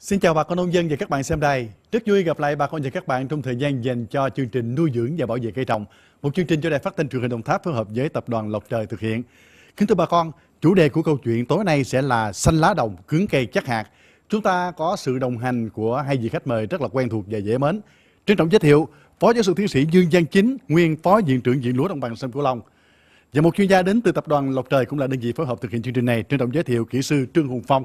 Xin chào bà con nông dân và các bạn xem đài. Rất vui gặp lại bà con và các bạn trong thời gian dành cho chương trình nuôi dưỡng và bảo vệ cây trồng, một chương trình do đài phát thanh truyền hình Đồng Tháp phối hợp với tập đoàn Lộc Trời thực hiện. Kính thưa bà con, chủ đề của câu chuyện tối nay sẽ là xanh lá đồng, cứng cây chắc hạt. Chúng ta có sự đồng hành của hai vị khách mời rất là quen thuộc và dễ mến. Trân trọng giới thiệu Phó giáo sư tiến sĩ Dương Giang Chính, nguyên Phó Viện trưởng Viện lúa Đồng bằng sông Cửu Long. Và một chuyên gia đến từ tập đoàn Lộc Trời cũng là đơn vị phối hợp thực hiện chương trình này, trân trọng giới thiệu kỹ sư Trương Hùng Phong.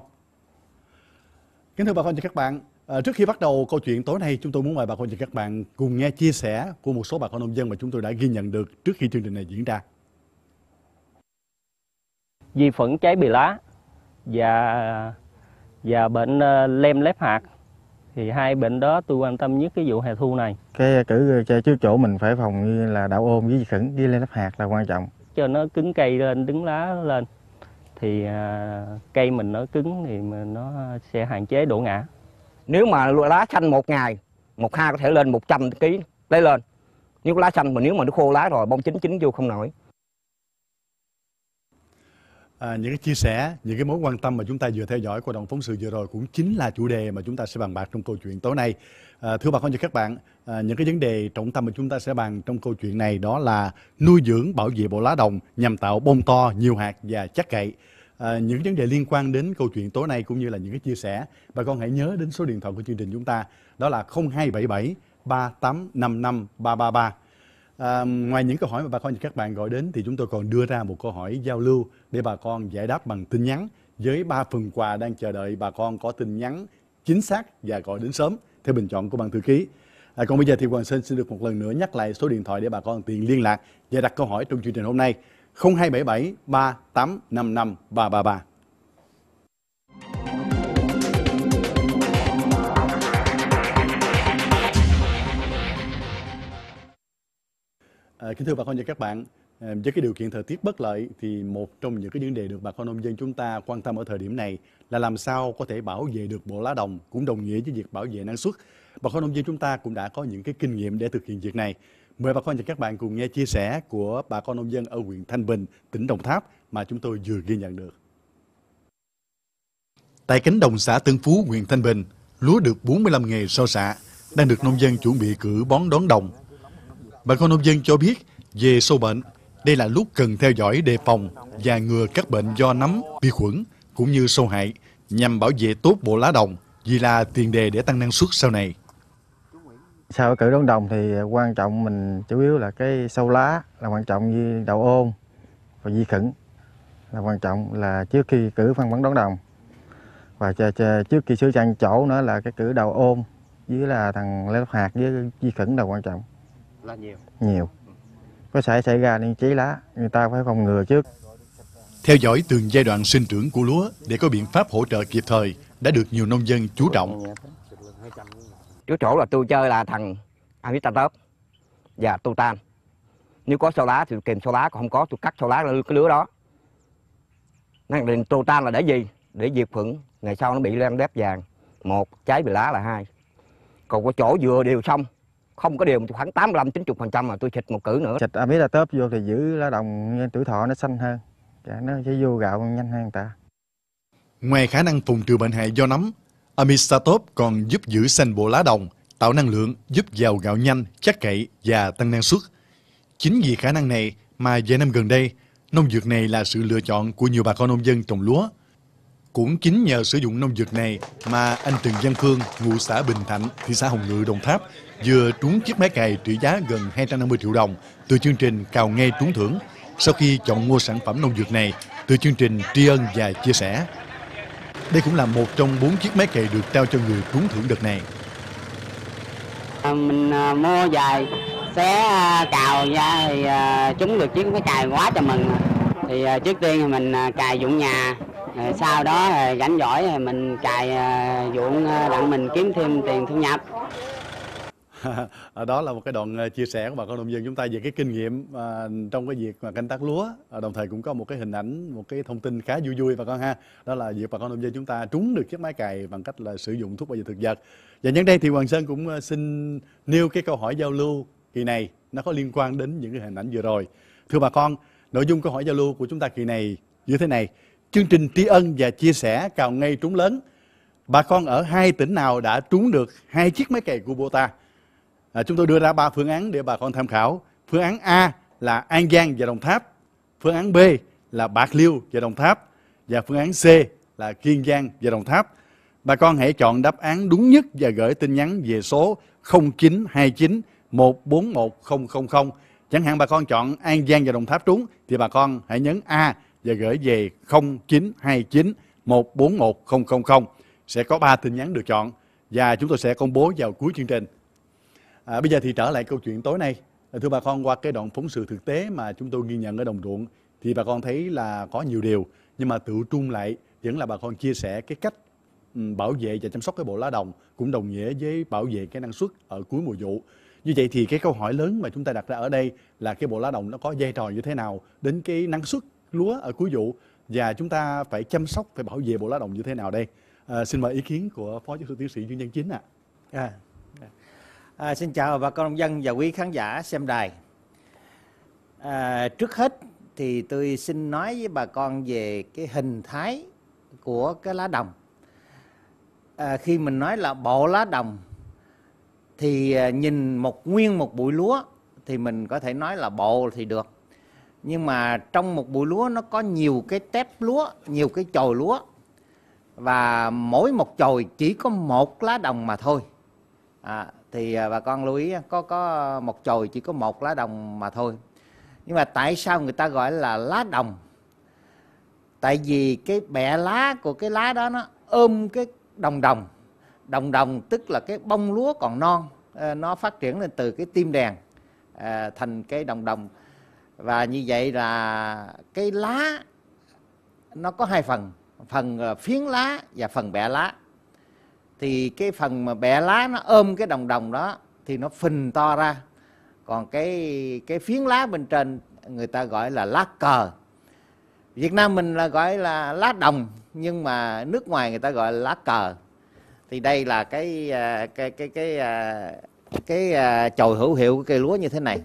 Kính thưa bà con và các bạn, ờ, trước khi bắt đầu câu chuyện tối nay, chúng tôi muốn mời bà con và các bạn cùng nghe chia sẻ của một số bà con nông dân mà chúng tôi đã ghi nhận được trước khi chương trình này diễn ra. Vì phẫn cháy bì lá và và bệnh ờ, lem lép hạt thì hai bệnh đó tôi quan tâm nhất cái vụ hè thu này. Cái ờ, cử trước chỗ mình phải phòng như là đạo ôm với vi khuẩn với lem lép hạt là quan trọng. Cho nó cứng cây lên, đứng lá lên thì à, cây mình nó cứng thì nó sẽ hạn chế đổ ngã. Nếu mà lá xanh một ngày, một ha có thể lên 100 kg lấy lên. Nếu lá xanh mà nếu mà nó khô lá rồi bông chín chín vô không nổi. À, những cái chia sẻ, những cái mối quan tâm mà chúng ta vừa theo dõi của đồng phóng sự vừa rồi cũng chính là chủ đề mà chúng ta sẽ bàn bạc trong câu chuyện tối nay. À, thưa bà con và các bạn, à, những cái vấn đề trọng tâm mà chúng ta sẽ bàn trong câu chuyện này đó là nuôi dưỡng bảo vệ bộ lá đồng nhằm tạo bông to, nhiều hạt và chắc cậy à, những vấn đề liên quan đến câu chuyện tối nay cũng như là những cái chia sẻ bà con hãy nhớ đến số điện thoại của chương trình chúng ta đó là 0277 3855 333 à, ngoài những câu hỏi mà bà con và các bạn gọi đến thì chúng tôi còn đưa ra một câu hỏi giao lưu để bà con giải đáp bằng tin nhắn với ba phần quà đang chờ đợi bà con có tin nhắn chính xác và gọi đến sớm theo bình chọn của ban thư ký À, còn bây giờ thì Hoàng Sơn xin được một lần nữa nhắc lại số điện thoại để bà con tiện liên lạc và đặt câu hỏi trong chương trình hôm nay. 0277 3855 333. À, kính thưa bà con và các bạn, à, với cái điều kiện thời tiết bất lợi thì một trong những cái vấn đề được bà con nông dân chúng ta quan tâm ở thời điểm này là làm sao có thể bảo vệ được bộ lá đồng cũng đồng nghĩa với việc bảo vệ năng suất. Bà con nông dân chúng ta cũng đã có những cái kinh nghiệm để thực hiện việc này. Mời bà con và các bạn cùng nghe chia sẻ của bà con nông dân ở huyện Thanh Bình, tỉnh Đồng Tháp mà chúng tôi vừa ghi nhận được. Tại cánh đồng xã Tân Phú, huyện Thanh Bình, lúa được 45 nghề so xạ đang được nông dân chuẩn bị cử bón đón đồng. Bà con nông dân cho biết về sâu bệnh, đây là lúc cần theo dõi đề phòng và ngừa các bệnh do nấm, vi khuẩn cũng như sâu hại nhằm bảo vệ tốt bộ lá đồng vì là tiền đề để tăng năng suất sau này sau cử đón đồng thì à, quan trọng mình chủ yếu là cái sâu lá là quan trọng như đậu ôn và di khẩn là quan trọng là trước khi cử phân bón đón đồng và trước khi sửa chăn chỗ nữa là cái cử đầu ôm với là thằng lép hạt với di khẩn là quan trọng là nhiều nhiều có thể xảy ra nên cháy lá người ta phải phòng ngừa trước theo dõi từng giai đoạn sinh trưởng của lúa để có biện pháp hỗ trợ kịp thời đã được nhiều nông dân chú trọng Trước chỗ là tôi chơi là thằng Amitatop và Tutan. Nếu có sâu lá thì tôi kèm sâu lá, còn không có tôi cắt sâu lá lên cái lứa đó. Năng định Tutan là để gì? Để diệt phượng, ngày sau nó bị lem đép vàng. Một, trái bị lá là hai. Còn có chỗ vừa đều xong, không có điều mà khoảng 85 90% mà tôi xịt một cử nữa. Xịt Amitatop vô thì giữ lá đồng tuổi thọ nó xanh hơn. Nó sẽ vô gạo nhanh hơn ta. Ngoài khả năng phòng trừ bệnh hệ do nấm, Amistatop còn giúp giữ xanh bộ lá đồng, tạo năng lượng, giúp giàu gạo nhanh, chắc cậy và tăng năng suất. Chính vì khả năng này mà vài năm gần đây, nông dược này là sự lựa chọn của nhiều bà con nông dân trồng lúa. Cũng chính nhờ sử dụng nông dược này mà anh Trần Văn Phương, ngụ xã Bình Thạnh, thị xã Hồng Ngự, Đồng Tháp, vừa trúng chiếc máy cày trị giá gần 250 triệu đồng từ chương trình Cào ngay trúng thưởng sau khi chọn mua sản phẩm nông dược này từ chương trình tri ân và chia sẻ. Đây cũng là một trong bốn chiếc máy cày được trao cho người trúng thưởng đợt này. À, mình à, mua dài xé à, cào ra thì à, chúng được chiếc máy cày quá cho mừng. Thì à, trước tiên thì mình à, cày dụng nhà, à, sau đó à, rảnh giỏi thì mình cày à, dụng à, đặng mình kiếm thêm tiền thu nhập. đó là một cái đoạn ờ, chia sẻ của bà con nông dân chúng ta về cái kinh nghiệm ờ, trong cái việc mà canh tác lúa ờ, đồng thời cũng có một cái hình ảnh một cái thông tin khá vui vui bà con ha đó là việc bà con nông dân chúng ta trúng được chiếc máy cày bằng cách là sử dụng thuốc bảo vệ thực vật và nhân đây thì hoàng sơn cũng xin nêu cái câu hỏi giao lưu kỳ này nó có liên quan đến những cái hình ảnh vừa rồi thưa bà con nội dung câu hỏi giao lưu của chúng ta kỳ này như thế này chương trình tri ân và chia sẻ cào ngay trúng lớn bà con ở hai tỉnh nào đã trúng được hai chiếc máy cày của Bota à, chúng tôi đưa ra ba phương án để bà con tham khảo. Phương án A là An Giang và Đồng Tháp, phương án B là Bạc Liêu và Đồng Tháp và phương án C là Kiên Giang và Đồng Tháp. Bà con hãy chọn đáp án đúng nhất và gửi tin nhắn về số 0929 141000. Chẳng hạn bà con chọn An Giang và Đồng Tháp trúng thì bà con hãy nhấn A và gửi về 0929 141000. Sẽ có 3 tin nhắn được chọn và chúng tôi sẽ công bố vào cuối chương trình. À, bây giờ thì trở lại câu chuyện tối nay. À, thưa bà con, qua cái đoạn phóng sự thực tế mà chúng tôi ghi nhận ở đồng ruộng thì bà con thấy là có nhiều điều nhưng mà tự trung lại vẫn là bà con chia sẻ cái cách bảo vệ và chăm sóc cái bộ lá đồng cũng đồng nghĩa với bảo vệ cái năng suất ở cuối mùa vụ. Như vậy thì cái câu hỏi lớn mà chúng ta đặt ra ở đây là cái bộ lá đồng nó có vai trò như thế nào đến cái năng suất lúa ở cuối vụ và chúng ta phải chăm sóc, phải bảo vệ bộ lá đồng như thế nào đây? À, xin mời ý kiến của Phó Giáo sư Tiến sĩ Dương Nhân Chính ạ. À. À, À, xin chào bà con nông dân và quý khán giả xem đài. À, trước hết thì tôi xin nói với bà con về cái hình thái của cái lá đồng. À, khi mình nói là bộ lá đồng thì à, nhìn một nguyên một bụi lúa thì mình có thể nói là bộ thì được. Nhưng mà trong một bụi lúa nó có nhiều cái tép lúa, nhiều cái chồi lúa và mỗi một chồi chỉ có một lá đồng mà thôi. À, thì à, bà con lưu ý có có một chồi chỉ có một lá đồng mà thôi nhưng mà tại sao người ta gọi là lá đồng tại vì cái bẹ lá của cái lá đó nó ôm cái đồng đồng đồng đồng tức là cái bông lúa còn non ờ, nó phát triển lên từ cái tim đèn ờ, thành cái đồng đồng và như vậy là cái lá nó có hai phần phần ờ, phiến lá và phần bẹ lá thì cái phần mà bẹ lá nó ôm cái đồng đồng đó thì nó phình to ra còn cái cái phiến lá bên trên người ta gọi là lá cờ Việt Nam mình là gọi là lá đồng nhưng mà nước ngoài người ta gọi là lá cờ thì đây là cái à, cái cái cái à, cái, cái à, chồi hữu hiệu của cây lúa như thế này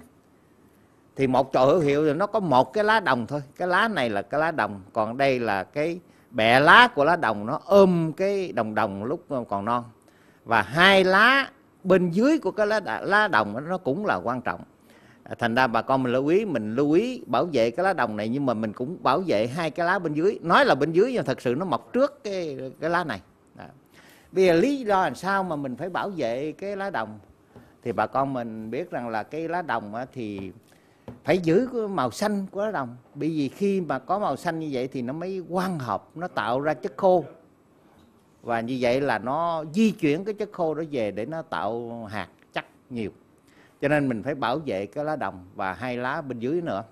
thì một chồi hữu hiệu thì nó có một cái lá đồng thôi cái lá này là cái lá đồng còn đây là cái bẹ lá của lá đồng nó ôm cái đồng đồng lúc còn non và hai lá bên dưới của cái lá lá đồng nó cũng là quan trọng à, thành ra bà con mình lưu ý mình lưu ý bảo vệ cái lá đồng này nhưng mà mình cũng bảo vệ hai cái lá bên dưới nói là bên dưới nhưng thật sự nó mọc trước cái cái lá này Đó. bây giờ lý do làm sao mà mình phải bảo vệ cái lá đồng thì bà con mình biết rằng là cái lá đồng thì phải giữ cái màu xanh của lá đồng bởi vì khi mà có màu xanh như vậy thì nó mới quang hợp nó tạo ra chất khô và như vậy là nó di chuyển cái chất khô đó về để nó tạo hạt chắc nhiều cho nên mình phải bảo vệ cái lá đồng và hai lá bên dưới nữa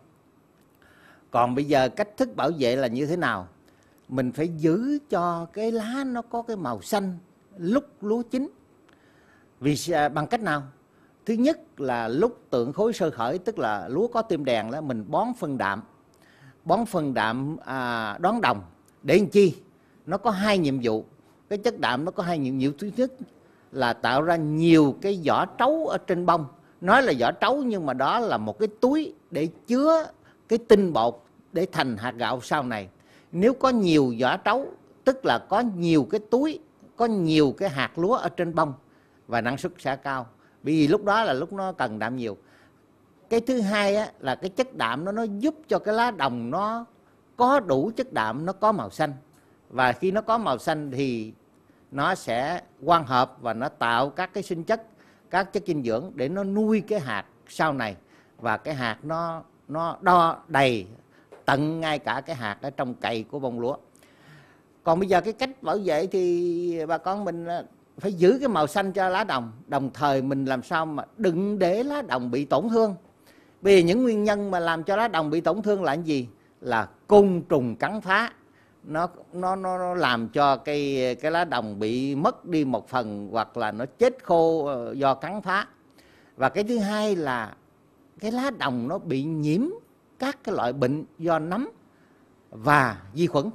còn bây giờ cách thức bảo vệ là như thế nào mình phải giữ cho cái lá nó có cái màu xanh lúc lúa chín vì à, bằng cách nào thứ nhất là lúc tượng khối sơ khởi tức là lúa có tim đèn đó mình bón phân đạm bón phân đạm à, đón đồng để làm chi nó có hai nhiệm vụ cái chất đạm nó có hai nhiệm vụ thứ nhất là tạo ra nhiều cái vỏ trấu ở trên bông nói là vỏ trấu nhưng mà đó là một cái túi để chứa cái tinh bột để thành hạt gạo sau này nếu có nhiều vỏ trấu tức là có nhiều cái túi có nhiều cái hạt lúa ở trên bông và năng suất sẽ cao vì lúc đó là lúc nó cần đạm nhiều cái thứ hai á, là cái chất đạm nó nó giúp cho cái lá đồng nó có đủ chất đạm nó có màu xanh và khi nó có màu xanh thì nó sẽ quang hợp và nó tạo các cái sinh chất các chất dinh dưỡng để nó nuôi cái hạt sau này và cái hạt nó nó đo đầy tận ngay cả cái hạt ở trong cày của bông lúa còn bây giờ cái cách bảo vệ thì bà con mình phải giữ cái màu xanh cho lá đồng đồng thời mình làm sao mà đừng để lá đồng bị tổn thương vì những nguyên nhân mà làm cho lá đồng bị tổn thương là gì là côn trùng cắn phá nó nó nó, nó làm cho cái cái lá đồng bị mất đi một phần hoặc là nó chết khô ờ, do cắn phá và cái thứ hai là cái lá đồng nó bị nhiễm các cái loại bệnh do nấm và vi khuẩn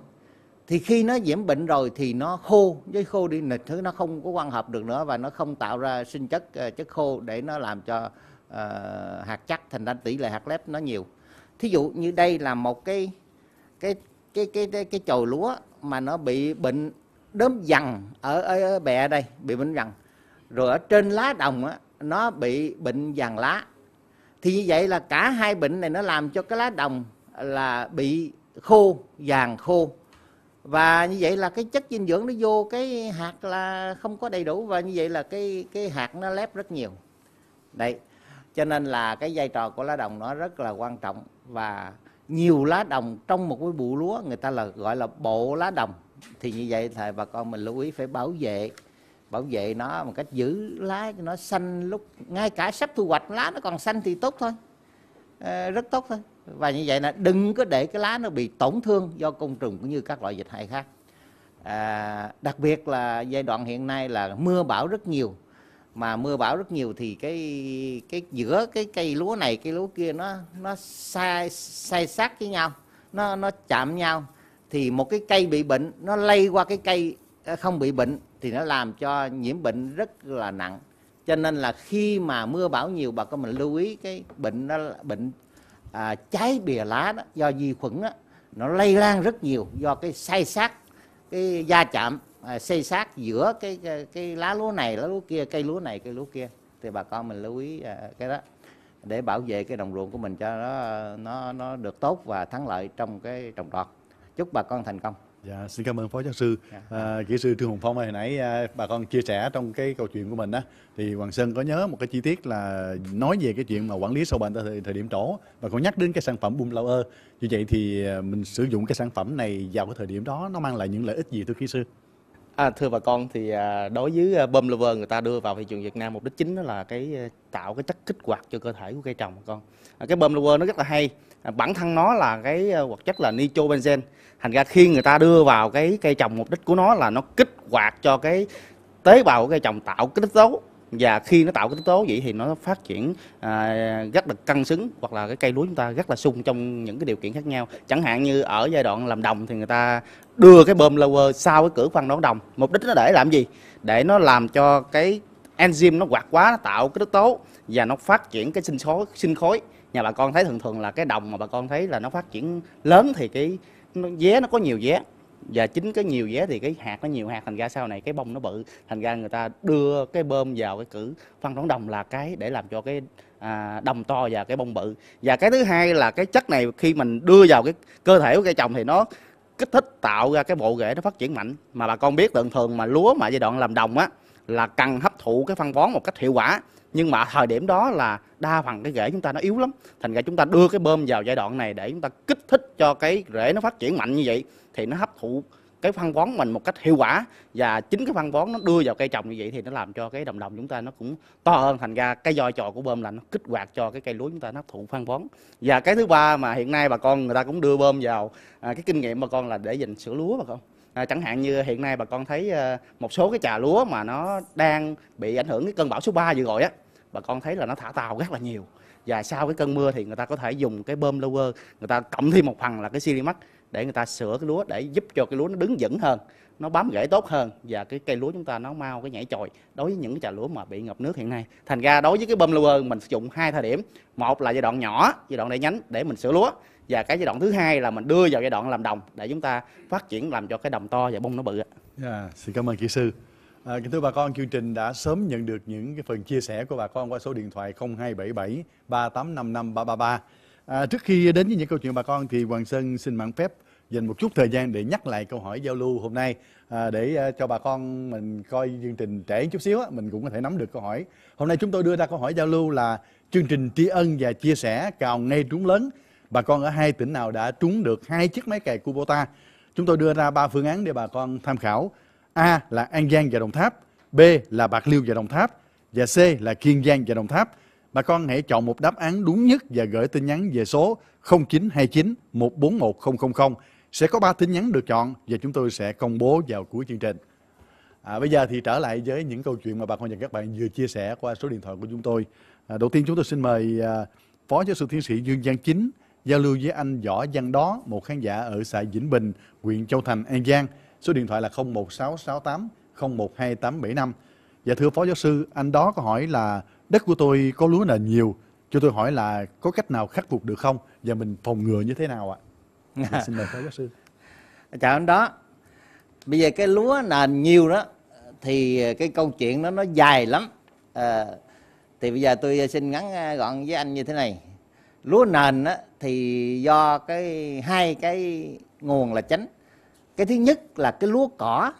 thì khi nó nhiễm bệnh rồi thì nó khô với khô đi nịch thứ nó không có quan hợp được nữa và nó không tạo ra sinh chất ờ, chất khô để nó làm cho uh, hạt chắc thành ra tỷ lệ hạt lép nó nhiều thí dụ như đây là một cái cái cái cái cái, cái chồi lúa mà nó bị bệnh đốm dằn ở, ở, ở bẹ đây bị bệnh dằn rồi ở trên lá đồng á, nó bị bệnh vàng lá thì như vậy là cả hai bệnh này nó làm cho cái lá đồng là bị khô vàng khô và như vậy là cái chất dinh dưỡng nó vô cái hạt là không có đầy đủ và như vậy là cái cái hạt nó lép rất nhiều đấy cho nên là cái vai trò của lá đồng nó rất là quan trọng và nhiều lá đồng trong một cái bụ lúa người ta là gọi là bộ lá đồng thì như vậy thì bà con mình lưu ý phải bảo vệ bảo vệ nó một cách giữ lá cho nó xanh lúc ngay cả sắp thu hoạch lá nó còn xanh thì tốt thôi ờ, rất tốt thôi và như vậy là đừng có để cái lá nó bị tổn thương do côn trùng cũng như các loại dịch hại khác à, đặc biệt là giai đoạn hiện nay là mưa bão rất nhiều mà mưa bão rất nhiều thì cái cái giữa cái cây lúa này cây lúa kia nó nó sai sai sát với nhau nó nó chạm nhau thì một cái cây bị bệnh nó lây qua cái cây à, không bị bệnh thì nó làm cho nhiễm bệnh rất là nặng cho nên là khi mà mưa bão nhiều bà con mình lưu ý cái bệnh nó bệnh à, cháy bìa lá đó, do vi khuẩn đó, nó lây lan rất nhiều do cái sai sát cái da chạm à, xây sát giữa cái, cái cái lá lúa này lá lúa kia cây lúa này cây lúa kia thì bà con mình lưu ý à, cái đó để bảo vệ cái đồng ruộng của mình cho nó nó nó được tốt và thắng lợi trong cái trồng trọt chúc bà con thành công Dạ, xin cảm ơn phó giáo sư, dạ, à, vâng. kỹ sư Trương Hùng Phong hồi nãy à, bà con chia sẻ trong cái câu chuyện của mình đó, thì Hoàng Sơn có nhớ một cái chi tiết là nói về cái chuyện mà quản lý sâu bệnh tại thời, điểm đó và còn nhắc đến cái sản phẩm bùm lau ơ. Như vậy thì à, mình sử dụng cái sản phẩm này vào cái thời điểm đó nó mang lại những lợi ích gì thưa kỹ sư? À, thưa bà con thì à, đối với à, bơm lover người ta đưa vào thị trường Việt Nam mục đích chính đó là cái tạo cái chất kích hoạt cho cơ thể của cây trồng bà con. À, cái bơm lover nó rất là hay, bản thân nó là cái hoạt chất là nitrobenzen thành ra khi người ta đưa vào cái cây trồng mục đích của nó là nó kích hoạt cho cái tế bào của cây trồng tạo cái thích tố và khi nó tạo cái thích tố vậy thì nó phát triển à, rất là cân xứng hoặc là cái cây lúa chúng ta rất là sung trong những cái điều kiện khác nhau chẳng hạn như ở giai đoạn làm đồng thì người ta đưa cái bơm lower sau cái cửa khoan đón đồng mục đích nó để làm gì để nó làm cho cái enzyme nó hoạt quá nó tạo cái thích tố và nó phát triển cái sinh khối sinh khối nhà bà con thấy thường thường là cái đồng mà bà con thấy là nó phát triển lớn thì cái nó, vé nó có nhiều vé và chính cái nhiều vé thì cái hạt nó nhiều hạt thành ra sau này cái bông nó bự thành ra người ta đưa cái bơm vào cái cử phân đón đồng là cái để làm cho cái à, đồng to và cái bông bự và cái thứ hai là cái chất này khi mình đưa vào cái cơ thể của cây trồng thì nó kích thích tạo ra cái bộ rễ nó phát triển mạnh mà bà con biết thường thường mà lúa mà giai đoạn làm đồng á là cần hấp thụ cái phân bón một cách hiệu quả nhưng mà thời điểm đó là đa phần cái rễ chúng ta nó yếu lắm thành ra chúng ta đưa cái bơm vào giai đoạn này để chúng ta kích thích cho cái rễ nó phát triển mạnh như vậy thì nó hấp thụ cái phân bón mình một cách hiệu quả và chính cái phân bón nó đưa vào cây trồng như vậy thì nó làm cho cái đồng đồng chúng ta nó cũng to hơn thành ra cái vai trò của bơm là nó kích hoạt cho cái cây lúa chúng ta nó hấp thụ phân bón và cái thứ ba mà hiện nay bà con người ta cũng đưa bơm vào à, cái kinh nghiệm bà con là để dành sữa lúa bà con à, chẳng hạn như hiện nay bà con thấy ờ, một số cái trà lúa mà nó đang bị ảnh hưởng cái cơn bão số 3 vừa rồi á bà con thấy là nó thả tàu rất là nhiều và sau cái cơn mưa thì người ta có thể dùng cái bơm lower người ta cộng thêm một phần là cái silimax để người ta sửa cái lúa để giúp cho cái lúa nó đứng vững hơn nó bám rễ tốt hơn và cái cây lúa chúng ta nó mau cái nhảy chồi đối với những cái trà lúa mà bị ngập nước hiện nay thành ra đối với cái bơm lower mình sử dụng hai thời điểm một là giai đoạn nhỏ giai đoạn để nhánh để mình sửa lúa và cái giai đoạn thứ hai là mình đưa vào giai đoạn làm đồng để chúng ta phát triển làm cho cái đồng to và bông nó bự yeah, dạ, xin cảm ơn kỹ sư à, kính thưa bà con chương trình đã sớm nhận được những cái phần chia sẻ của bà con qua số điện thoại 0277 3855 333 à, trước khi đến với những câu chuyện bà con thì Hoàng Sơn xin mạng phép dành một chút thời gian để nhắc lại câu hỏi giao lưu hôm nay à, để à, cho bà con mình coi chương trình trễ chút xíu mình cũng có thể nắm được câu hỏi hôm nay chúng tôi đưa ra câu hỏi giao lưu là chương trình tri ân và chia sẻ cào ngay trúng lớn bà con ở hai tỉnh nào đã trúng được hai chiếc máy cày Kubota. Chúng tôi đưa ra ba phương án để bà con tham khảo. A là An Giang và Đồng Tháp, B là Bạc Liêu và Đồng Tháp và C là Kiên Giang và Đồng Tháp. Bà con hãy chọn một đáp án đúng nhất và gửi tin nhắn về số 0929 141000. Sẽ có ba tin nhắn được chọn và chúng tôi sẽ công bố vào cuối chương trình. À, bây giờ thì trở lại với những câu chuyện mà bà con và các bạn vừa chia sẻ qua số điện thoại của chúng tôi. À, đầu tiên chúng tôi xin mời à, Phó Giáo sư Tiến sĩ Dương Giang Chính giao lưu với anh Võ Văn Đó, một khán giả ở xã Vĩnh Bình, huyện Châu Thành, An Giang. Số điện thoại là 01668 012875. Dạ thưa Phó Giáo sư, anh Đó có hỏi là đất của tôi có lúa nền nhiều, cho tôi hỏi là có cách nào khắc phục được không và mình phòng ngừa như thế nào ạ? À? xin mời Phó Giáo sư. Chào anh Đó. Bây giờ cái lúa nền nhiều đó thì cái câu chuyện đó nó dài lắm. À, thì bây giờ tôi xin ngắn à, gọn với anh như thế này lúa nền á, thì do cái hai cái nguồn là chính cái thứ nhất là cái lúa cỏ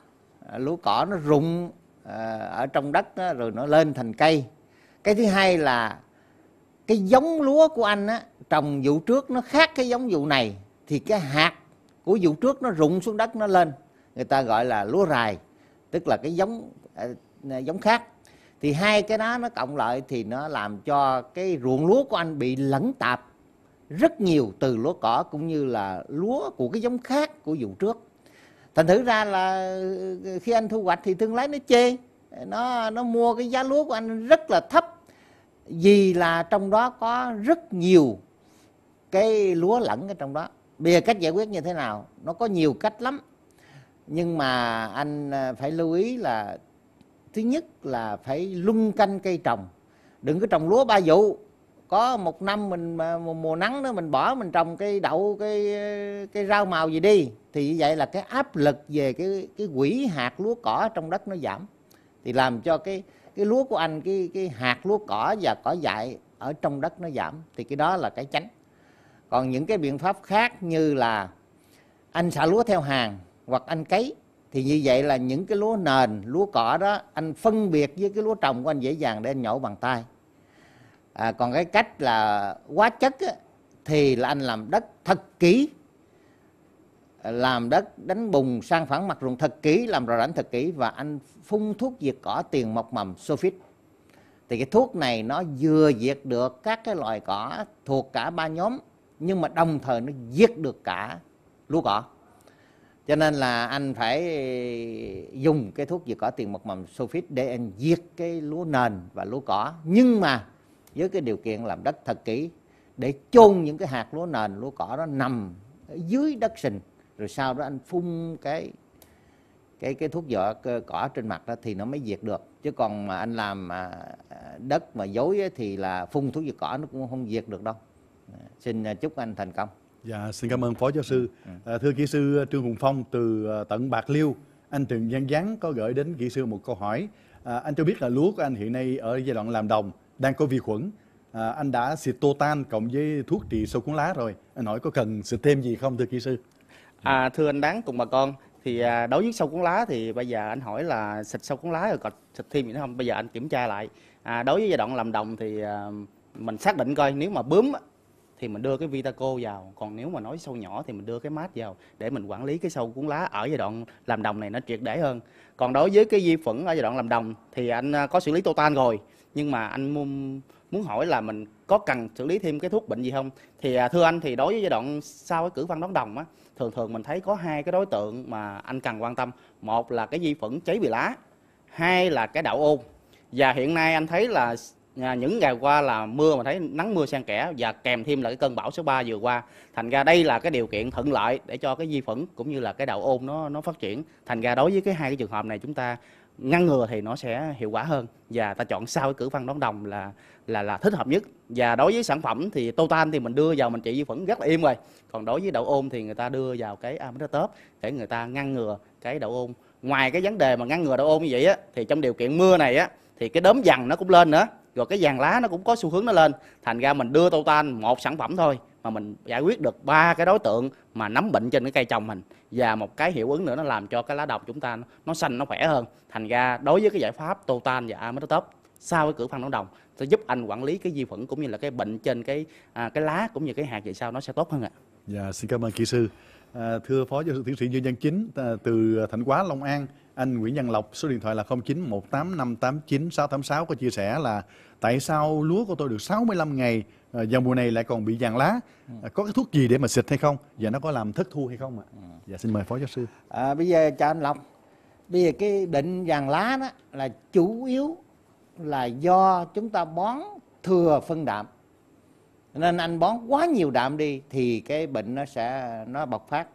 à, lúa cỏ nó rụng à, ở trong đất đó, rồi nó lên thành cây cái thứ hai là cái giống lúa của anh á, trồng vụ trước nó khác cái giống vụ này thì cái hạt của vụ trước nó rụng xuống đất nó lên người ta gọi là lúa rài tức là cái giống à, giống khác thì hai cái đó nó cộng lại thì nó làm cho cái ruộng lúa của anh bị lẫn tạp rất nhiều từ lúa cỏ cũng như là lúa của cái giống khác của vụ trước thành thử ra là ờ, khi anh thu hoạch thì thương lái nó chê nó nó mua cái giá lúa của anh rất là thấp vì là trong đó có rất nhiều cái lúa lẫn ở trong đó bây giờ cách giải quyết như thế nào nó có nhiều cách lắm nhưng mà anh ờ, phải lưu ý là thứ nhất là phải luân canh cây trồng đừng có trồng lúa ba vụ có một năm mình mà mùa nắng đó mình bỏ mình trồng cây đậu cây cây rau màu gì đi thì như vậy là cái áp lực về cái cái quỹ hạt lúa cỏ trong đất nó giảm thì làm cho cái cái lúa của anh cái cái hạt lúa cỏ và cỏ dại ở trong đất nó giảm thì cái đó là cái tránh còn những cái biện pháp khác như là anh xả lúa theo hàng hoặc anh cấy thì như vậy là những cái lúa nền lúa cỏ đó anh phân biệt với cái lúa trồng của anh dễ dàng để anh nhổ bằng tay à, còn cái cách là hóa chất á, thì là anh làm đất thật kỹ làm đất đánh bùn sang phẳng mặt ruộng thật kỹ làm rò rảnh thật kỹ và anh phun thuốc diệt cỏ tiền mọc mầm sofit thì cái thuốc này nó vừa diệt được các cái loài cỏ thuộc cả ba nhóm nhưng mà đồng thời nó giết được cả lúa cỏ cho nên là anh phải dùng cái thuốc diệt cỏ tiền mật mầm sulfit để anh diệt cái lúa nền và lúa cỏ nhưng mà với cái điều kiện làm đất thật kỹ để chôn những cái hạt lúa nền lúa cỏ đó nằm ở dưới đất sình rồi sau đó anh phun cái cái cái thuốc diệt cỏ trên mặt đó thì nó mới diệt được chứ còn mà anh làm à, à, đất mà dối thì là phun thuốc diệt cỏ nó cũng không diệt được đâu dạ, xin à, chúc anh thành công Dạ, xin cảm ơn Phó Giáo sư. Ừ, ừ. À, thưa kỹ sư à, Trương Hùng Phong từ à, tận Bạc Liêu, anh Trần Giang Giáng có gửi đến kỹ sư một câu hỏi. À, anh cho biết là lúa của anh hiện nay ở giai đoạn làm đồng, đang có vi khuẩn. À, anh đã xịt totan cộng với thuốc trị sâu cuốn lá rồi. Anh hỏi có cần xịt thêm gì không thưa kỹ sư? À, thưa anh Đáng cùng bà con, thì à, đối với sâu cuốn lá thì bây giờ anh hỏi là xịt sâu cuốn lá rồi còn xịt thêm gì nữa không? Bây giờ anh kiểm tra lại. À, đối với giai đoạn làm đồng thì mình xác định coi nếu mà bướm thì mình đưa cái Vitaco vào còn nếu mà nói sâu nhỏ thì mình đưa cái mát vào để mình quản lý cái sâu cuốn lá ở giai đoạn làm đồng này nó triệt để hơn còn đối với cái vi khuẩn ở giai đoạn làm đồng thì anh à, có xử lý totan rồi nhưng mà anh muốn muốn hỏi là mình có cần xử lý thêm cái thuốc bệnh gì không thì à, thưa anh thì đối với giai đoạn sau cái cử văn đón đồng á thường thường mình thấy có hai cái đối tượng mà anh cần quan tâm một là cái vi khuẩn cháy bì lá hai là cái đạo ôn và hiện nay anh thấy là những ngày qua là mưa mà thấy nắng mưa xen kẽ và kèm thêm là cái cơn bão số 3 vừa qua thành ra đây là cái điều kiện thuận lợi để cho cái vi khuẩn cũng như là cái đậu ôn nó nó phát triển thành ra đối với cái hai cái trường hợp này chúng ta ngăn ngừa thì nó sẽ hiệu quả hơn và ta chọn sau cái cử phân đón đồng là là là thích hợp nhất và đối với sản phẩm thì totan thì mình đưa vào mình trị vi khuẩn rất là im rồi còn đối với đậu ôn thì người ta đưa vào cái amitriptyline để người ta ngăn ngừa cái đậu ôn ngoài cái vấn đề mà ngăn ngừa đậu ôn như vậy á thì trong điều kiện mưa này á thì cái đốm dằn nó cũng lên nữa rồi cái vàng lá nó cũng có xu hướng nó lên thành ra mình đưa tô tan một sản phẩm thôi mà mình giải quyết được ba cái đối tượng mà nắm bệnh trên cái cây trồng mình và một cái hiệu ứng nữa nó làm cho cái lá đồng chúng ta nó, nó xanh nó khỏe hơn thành ra đối với cái giải pháp tô tan và ametotop sau cái cửa phân nấu đồng sẽ giúp anh quản lý cái vi khuẩn cũng như là cái bệnh trên cái à, cái lá cũng như cái hạt về sau nó sẽ tốt hơn ạ. À. Dạ, xin cảm ơn kỹ sư. À, thưa phó giáo sư tiến sĩ Dương Văn Chính à, từ Thành Quá Long An anh Nguyễn Văn Lộc số điện thoại là 0918589686 có chia sẻ là tại sao lúa của tôi được 65 ngày ờ, vào mùa này lại còn bị vàng lá ừ. có cái thuốc gì để mà xịt hay không và nó có làm thất thu hay không ạ ừ. dạ xin mời phó giáo sư à, bây giờ chào anh Lộc bây giờ cái định vàng lá đó là chủ yếu là do chúng ta bón thừa phân đạm nên anh bón quá nhiều đạm đi thì cái bệnh nó sẽ nó bộc phát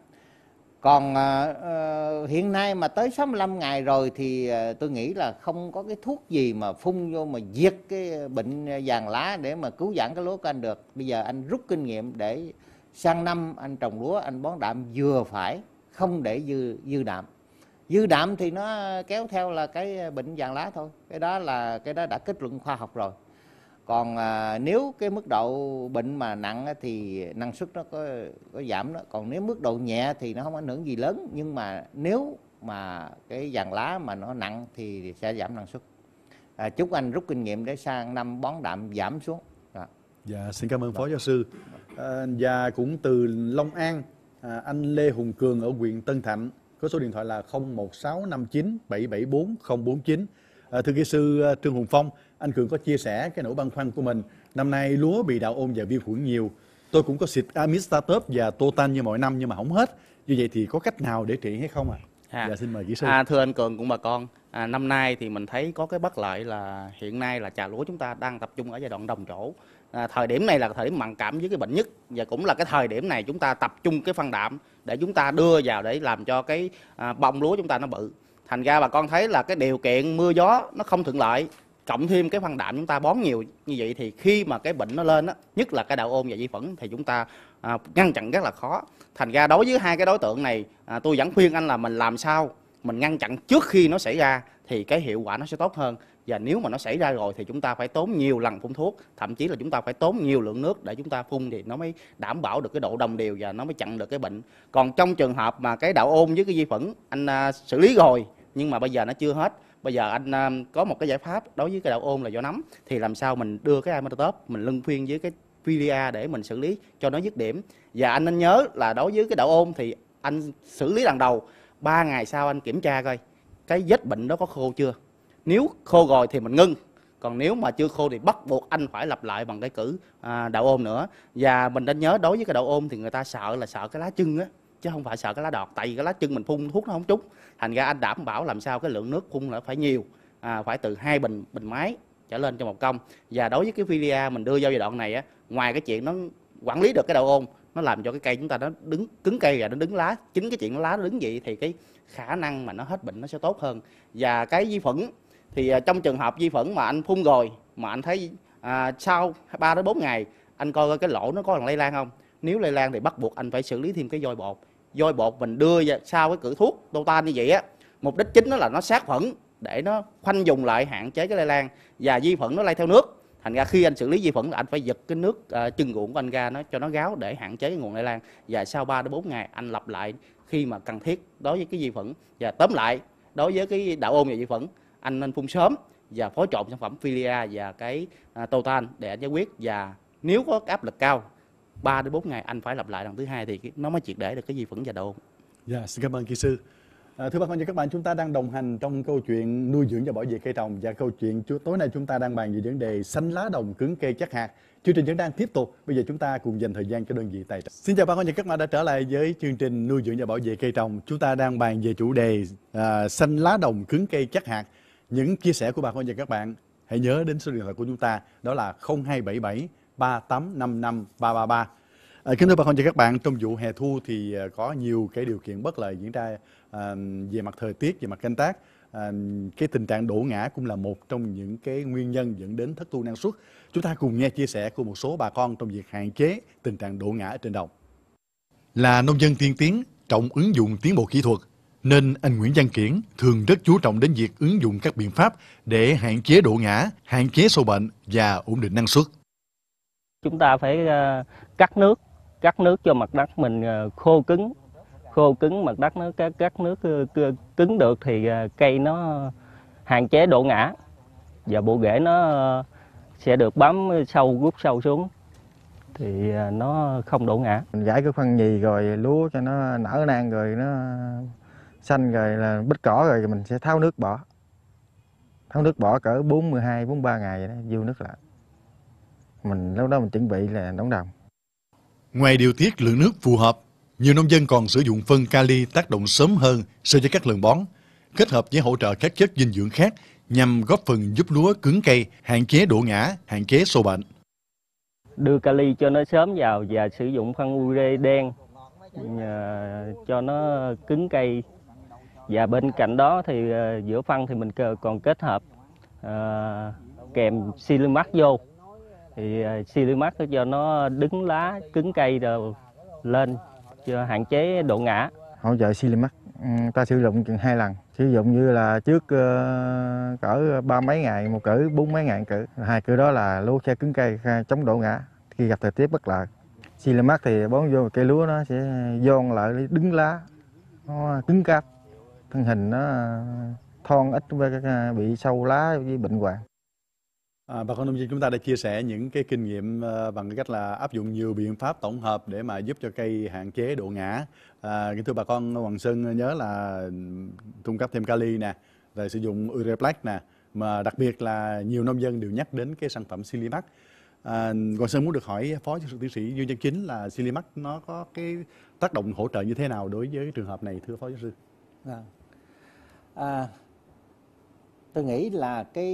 còn uh, hiện nay mà tới 65 ngày rồi thì uh, tôi nghĩ là không có cái thuốc gì mà phun vô mà diệt cái bệnh vàng lá để mà cứu vãn cái lúa của anh được. Bây giờ anh rút kinh nghiệm để sang năm anh trồng lúa anh bón đạm vừa phải, không để dư dư đạm. Dư đạm thì nó kéo theo là cái bệnh vàng lá thôi. Cái đó là cái đó đã kết luận khoa học rồi còn à, nếu cái mức độ bệnh mà nặng thì năng suất nó có có giảm đó còn nếu mức độ nhẹ thì nó không ảnh hưởng gì lớn nhưng mà nếu mà cái vàng lá mà nó nặng thì sẽ giảm năng suất à, chúc anh rút kinh nghiệm để sang năm bón đạm giảm xuống đó. Dạ. dạ xin cảm ơn dạ. phó giáo sư à, và cũng từ Long An à, anh Lê Hùng Cường ở huyện Tân Thạnh có số điện thoại là 016597740049 à, thưa kỹ sư à, Trương Hùng Phong anh Cường có chia sẻ cái nỗi băn khoăn của mình. Năm nay lúa bị đạo ôn và vi khuẩn nhiều. Tôi cũng có xịt Amistatus và Totan như mọi năm nhưng mà không hết. Như vậy thì có cách nào để trị hay không ạ? À? À, dạ xin mời kỹ sư. À, thưa anh Cường cũng bà con, à, năm nay thì mình thấy có cái bất lợi là hiện nay là trà lúa chúng ta đang tập trung ở giai đoạn đồng chỗ. À, thời điểm này là thời điểm mặn cảm với cái bệnh nhất và cũng là cái thời điểm này chúng ta tập trung cái phân đạm để chúng ta đưa vào để làm cho cái à, bông lúa chúng ta nó bự. Thành ra bà con thấy là cái điều kiện mưa gió nó không thuận lợi cộng thêm cái phân đạm chúng ta bón nhiều như vậy thì khi mà cái bệnh nó lên á nhất là cái đạo ôn và vi phẫn thì chúng ta à, ngăn chặn rất là khó thành ra đối với hai cái đối tượng này à, tôi vẫn khuyên anh là mình làm sao mình ngăn chặn trước khi nó xảy ra thì cái hiệu quả nó sẽ tốt hơn và nếu mà nó xảy ra rồi thì chúng ta phải tốn nhiều lần phun thuốc thậm chí là chúng ta phải tốn nhiều lượng nước để chúng ta phun thì nó mới đảm bảo được cái độ đồng đều và nó mới chặn được cái bệnh còn trong trường hợp mà cái đạo ôn với cái vi phẫn anh à, xử lý rồi nhưng mà bây giờ nó chưa hết bây giờ anh à, có một cái giải pháp đối với cái đạo ôm là vỏ nấm thì làm sao mình đưa cái amatotop mình lưng phiên với cái Filia để mình xử lý cho nó dứt điểm và anh nên nhớ là đối với cái đạo ôm thì anh xử lý lần đầu 3 ngày sau anh kiểm tra coi cái vết bệnh đó có khô chưa nếu khô rồi thì mình ngưng còn nếu mà chưa khô thì bắt buộc anh phải lặp lại bằng cái cử à, đậu ôm nữa và mình nên nhớ đối với cái đậu ôm thì người ta sợ là sợ cái lá chưng á chứ không phải sợ cái lá đọt tại vì cái lá chân mình phun thuốc nó không trúng thành ra anh đảm bảo làm sao cái lượng nước phun là phải nhiều à, phải từ hai bình bình máy trở lên cho một công và đối với cái filia mình đưa vào giai đoạn này á ngoài cái chuyện nó quản lý được cái đầu ôn nó làm cho cái cây chúng ta nó đứng cứng cây và nó đứng lá chính cái chuyện nó lá nó đứng vậy thì cái khả năng mà nó hết bệnh nó sẽ tốt hơn và cái vi khuẩn thì à, trong trường hợp vi khuẩn mà anh phun rồi mà anh thấy à, sau 3 đến 4 ngày anh coi cái lỗ nó có còn lây lan không nếu lây lan thì bắt buộc anh phải xử lý thêm cái dôi bột dôi bột mình đưa vào sau cái cử thuốc tan như vậy á mục đích chính đó là nó sát khuẩn để nó khoanh dùng lại hạn chế cái lây lan và vi khuẩn nó lây theo nước thành ra khi anh xử lý vi khuẩn là anh phải giật cái nước uh, chân ruộng của anh ra nó cho nó gáo để hạn chế cái nguồn lây lan và sau 3 đến 4 ngày anh lặp lại khi mà cần thiết đối với cái vi khuẩn và tóm lại đối với cái đạo ôn và vi khuẩn anh nên phun sớm và phối trộn sản phẩm filia và cái uh, ờ, tan để anh giải quyết và nếu có áp lực cao 3 đến 4 ngày anh phải lặp lại lần thứ hai thì nó mới triệt để được cái vi khuẩn và độ. Dạ, yeah, xin cảm ơn kỹ sư. À, thưa bà con và các bạn, chúng ta đang đồng hành trong câu chuyện nuôi dưỡng và bảo vệ cây trồng và câu chuyện tối nay chúng ta đang bàn về vấn đề xanh lá đồng cứng cây chắc hạt. Chương trình vẫn đang tiếp tục. Bây giờ chúng ta cùng dành thời gian cho đơn vị tài trợ. Xin chào bà con và các bạn đã trở lại với chương trình nuôi dưỡng và bảo vệ cây trồng. Chúng ta đang bàn về chủ đề à, xanh lá đồng cứng cây chắc hạt. Những chia sẻ của bà con và các bạn hãy nhớ đến số điện thoại của chúng ta đó là 0277 3855 333. À, kính thưa bà con và các bạn, trong vụ hè thu thì à, có nhiều cái điều kiện bất lợi diễn ra à, về mặt thời tiết, về mặt canh tác. À, cái tình trạng đổ ngã cũng là một trong những cái nguyên nhân dẫn đến thất thu năng suất. Chúng ta cùng nghe chia sẻ của một số bà con trong việc hạn chế tình trạng đổ ngã trên đồng. Là nông dân tiên tiến, trọng ứng dụng tiến bộ kỹ thuật, nên anh Nguyễn Văn Kiển thường rất chú trọng đến việc ứng dụng các biện pháp để hạn chế đổ ngã, hạn chế sâu bệnh và ổn định năng suất chúng ta phải ờ, cắt nước cắt nước cho mặt đất mình ờ, khô cứng khô cứng mặt đất nó cắt nước ờ, cứng được thì cây nó hạn chế độ ngã và bộ rễ nó sẽ được bám sâu rút sâu xuống thì nó không đổ ngã mình giải cái phân nhì rồi lúa cho nó nở nang rồi nó xanh rồi là bít cỏ rồi mình sẽ tháo nước bỏ tháo nước bỏ cỡ 42 43 ngày vậy đó, vô nước lại mình lúc đó mình chuẩn bị là đóng đồng ngoài điều tiết lượng nước phù hợp nhiều nông dân còn sử dụng phân kali tác động sớm hơn so với các lần bón kết hợp với hỗ trợ các chất dinh dưỡng khác nhằm góp phần giúp lúa cứng cây hạn chế đổ ngã hạn chế sâu bệnh đưa kali cho nó sớm vào và sử dụng phân ure đen ờ, cho nó cứng cây và bên cạnh đó thì ờ, giữa phân thì mình còn kết hợp ờ, kèm silimax vô thì à, silimax cho nó đứng lá cứng cây rồi lên cho hạn chế độ ngã hỗ trợ silimax ừ, ta sử dụng chừng hai lần sử dụng như là trước ờ, cỡ ba mấy ngày một cỡ bốn mấy ngày cỡ hai cỡ đó là lúa sẽ cứng cây chống độ ngã khi gặp thời tiết bất lợi silimax thì bón vô cây lúa nó sẽ giòn lại đứng lá nó cứng cáp thân hình nó thon ít bị sâu lá với bệnh hoạn À, bà con nông dân chúng ta đã chia sẻ những cái kinh nghiệm à, bằng cái cách là áp dụng nhiều biện pháp tổng hợp để mà giúp cho cây hạn chế độ ngã. À, thưa bà con Hoàng Sơn nhớ là cung cấp thêm kali nè, rồi sử dụng ureplex nè, mà đặc biệt là nhiều nông dân đều nhắc đến cái sản phẩm Silimax. À, Hoàng Sơn muốn được hỏi Phó giáo sư tiến sĩ Dương Văn Chính là Silimax nó có cái tác động hỗ trợ như thế nào đối với trường hợp này thưa Phó giáo sư? À, à, tôi nghĩ là cái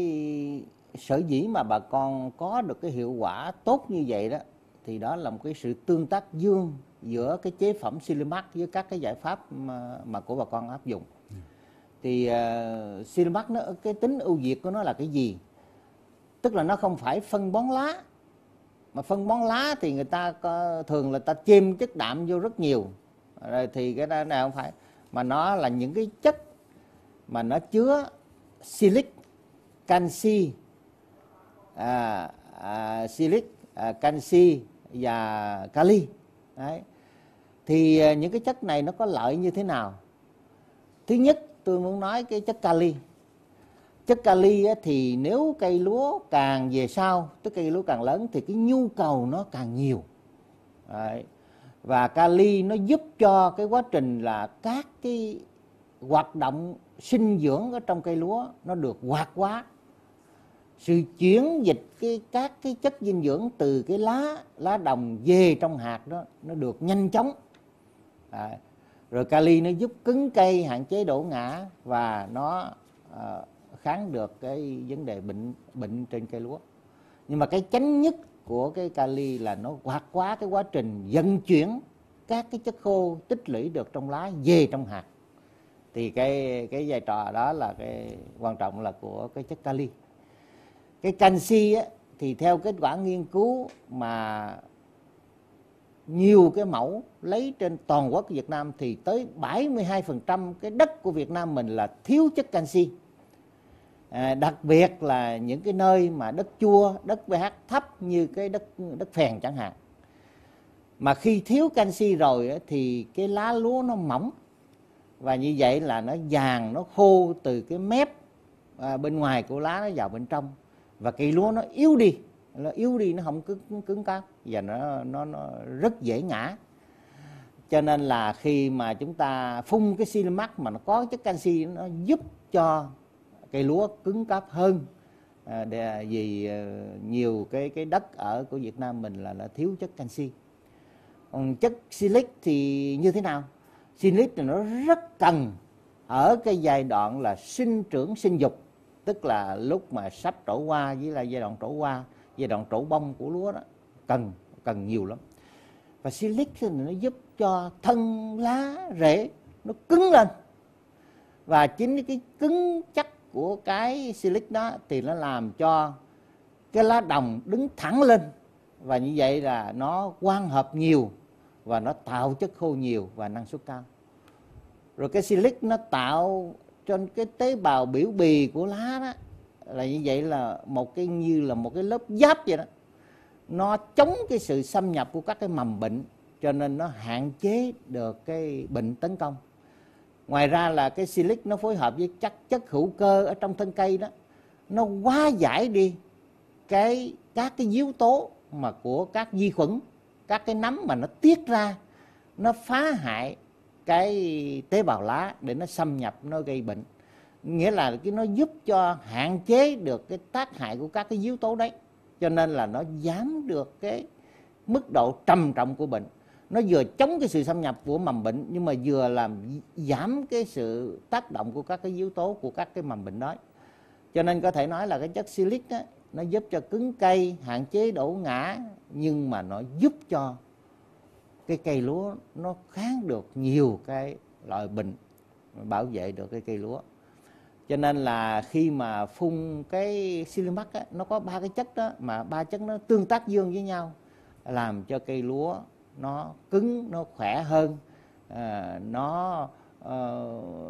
sở dĩ mà bà con có được cái hiệu quả tốt như vậy đó thì đó là một cái sự tương tác dương giữa cái chế phẩm Silimax với các cái giải pháp mà, mà của bà con áp dụng ừ. thì uh, Silimax nó cái tính ưu việt của nó là cái gì tức là nó không phải phân bón lá mà phân bón lá thì người ta có, thường là ta chêm chất đạm vô rất nhiều rồi thì cái đó này không phải mà nó là những cái chất mà nó chứa silic canxi à, à, silic à, canxi và kali Đấy. thì à, những cái chất này nó có lợi như thế nào thứ nhất tôi muốn nói cái chất kali chất kali á, thì nếu cây lúa càng về sau tức cây lúa càng lớn thì cái nhu cầu nó càng nhiều Đấy. và kali nó giúp cho cái quá trình là các cái hoạt động sinh dưỡng ở trong cây lúa nó được hoạt quá sự chuyển dịch cái các cái chất dinh dưỡng từ cái lá lá đồng về trong hạt đó nó được nhanh chóng à, rồi kali nó giúp cứng cây hạn chế đổ ngã và nó à, kháng được cái vấn đề bệnh bệnh trên cây lúa nhưng mà cái chánh nhất của cái kali là nó hoạt quá cái quá trình vận chuyển các cái chất khô tích lũy được trong lá về trong hạt thì cái cái vai trò đó là cái quan trọng là của cái chất kali cái canxi á, thì theo kết quả nghiên cứu mà nhiều cái mẫu lấy trên toàn quốc Việt Nam thì tới 72% cái đất của Việt Nam mình là thiếu chất canxi. À, đặc biệt là những cái nơi mà đất chua, đất pH thấp như cái đất đất phèn chẳng hạn. Mà khi thiếu canxi rồi thì cái lá lúa nó mỏng và như vậy là nó vàng, nó khô từ cái mép à, bên ngoài của lá nó vào bên trong và cây lúa nó yếu đi nó yếu đi nó không cứng cứng cáp và nó, nó nó rất dễ ngã cho nên là khi mà chúng ta phun cái silimac mà nó có chất canxi nó giúp cho cây lúa cứng cáp hơn à, để, vì à, nhiều cái cái đất ở của Việt Nam mình là, là thiếu chất canxi còn chất silic thì như thế nào silic thì nó rất cần ở cái giai đoạn là sinh trưởng sinh dục tức là lúc mà sắp trổ qua với là giai đoạn trổ qua giai đoạn trổ bông của lúa đó cần cần nhiều lắm và silic thì nó giúp cho thân lá rễ nó cứng lên và chính cái cứng chắc của cái silic đó thì nó làm cho cái lá đồng đứng thẳng lên và như vậy là nó quan hợp nhiều và nó tạo chất khô nhiều và năng suất cao rồi cái silic nó tạo cho cái tế bào biểu bì của lá đó là như vậy là một cái như là một cái lớp giáp vậy đó nó chống cái sự xâm nhập của các cái mầm bệnh cho nên nó hạn chế được cái bệnh tấn công ngoài ra là cái silic nó phối hợp với chất chất hữu cơ ở trong thân cây đó nó hóa giải đi cái các cái yếu tố mà của các vi khuẩn các cái nấm mà nó tiết ra nó phá hại cái tế bào lá để nó xâm nhập nó gây bệnh nghĩa là cái nó giúp cho hạn chế được cái tác hại của các cái yếu tố đấy cho nên là nó giảm được cái mức độ trầm trọng của bệnh nó vừa chống cái sự xâm nhập của mầm bệnh nhưng mà vừa làm giảm cái sự tác động của các cái yếu tố của các cái mầm bệnh đó cho nên có thể nói là cái chất silic đó, nó giúp cho cứng cây hạn chế đổ ngã nhưng mà nó giúp cho cái cây lúa nó kháng được nhiều cái loại bệnh bảo vệ được cái cây lúa cho nên là khi mà phun cái silimac nó có ba cái chất đó mà ba chất nó tương tác dương với nhau làm cho cây lúa nó cứng nó khỏe hơn à, nó ờ,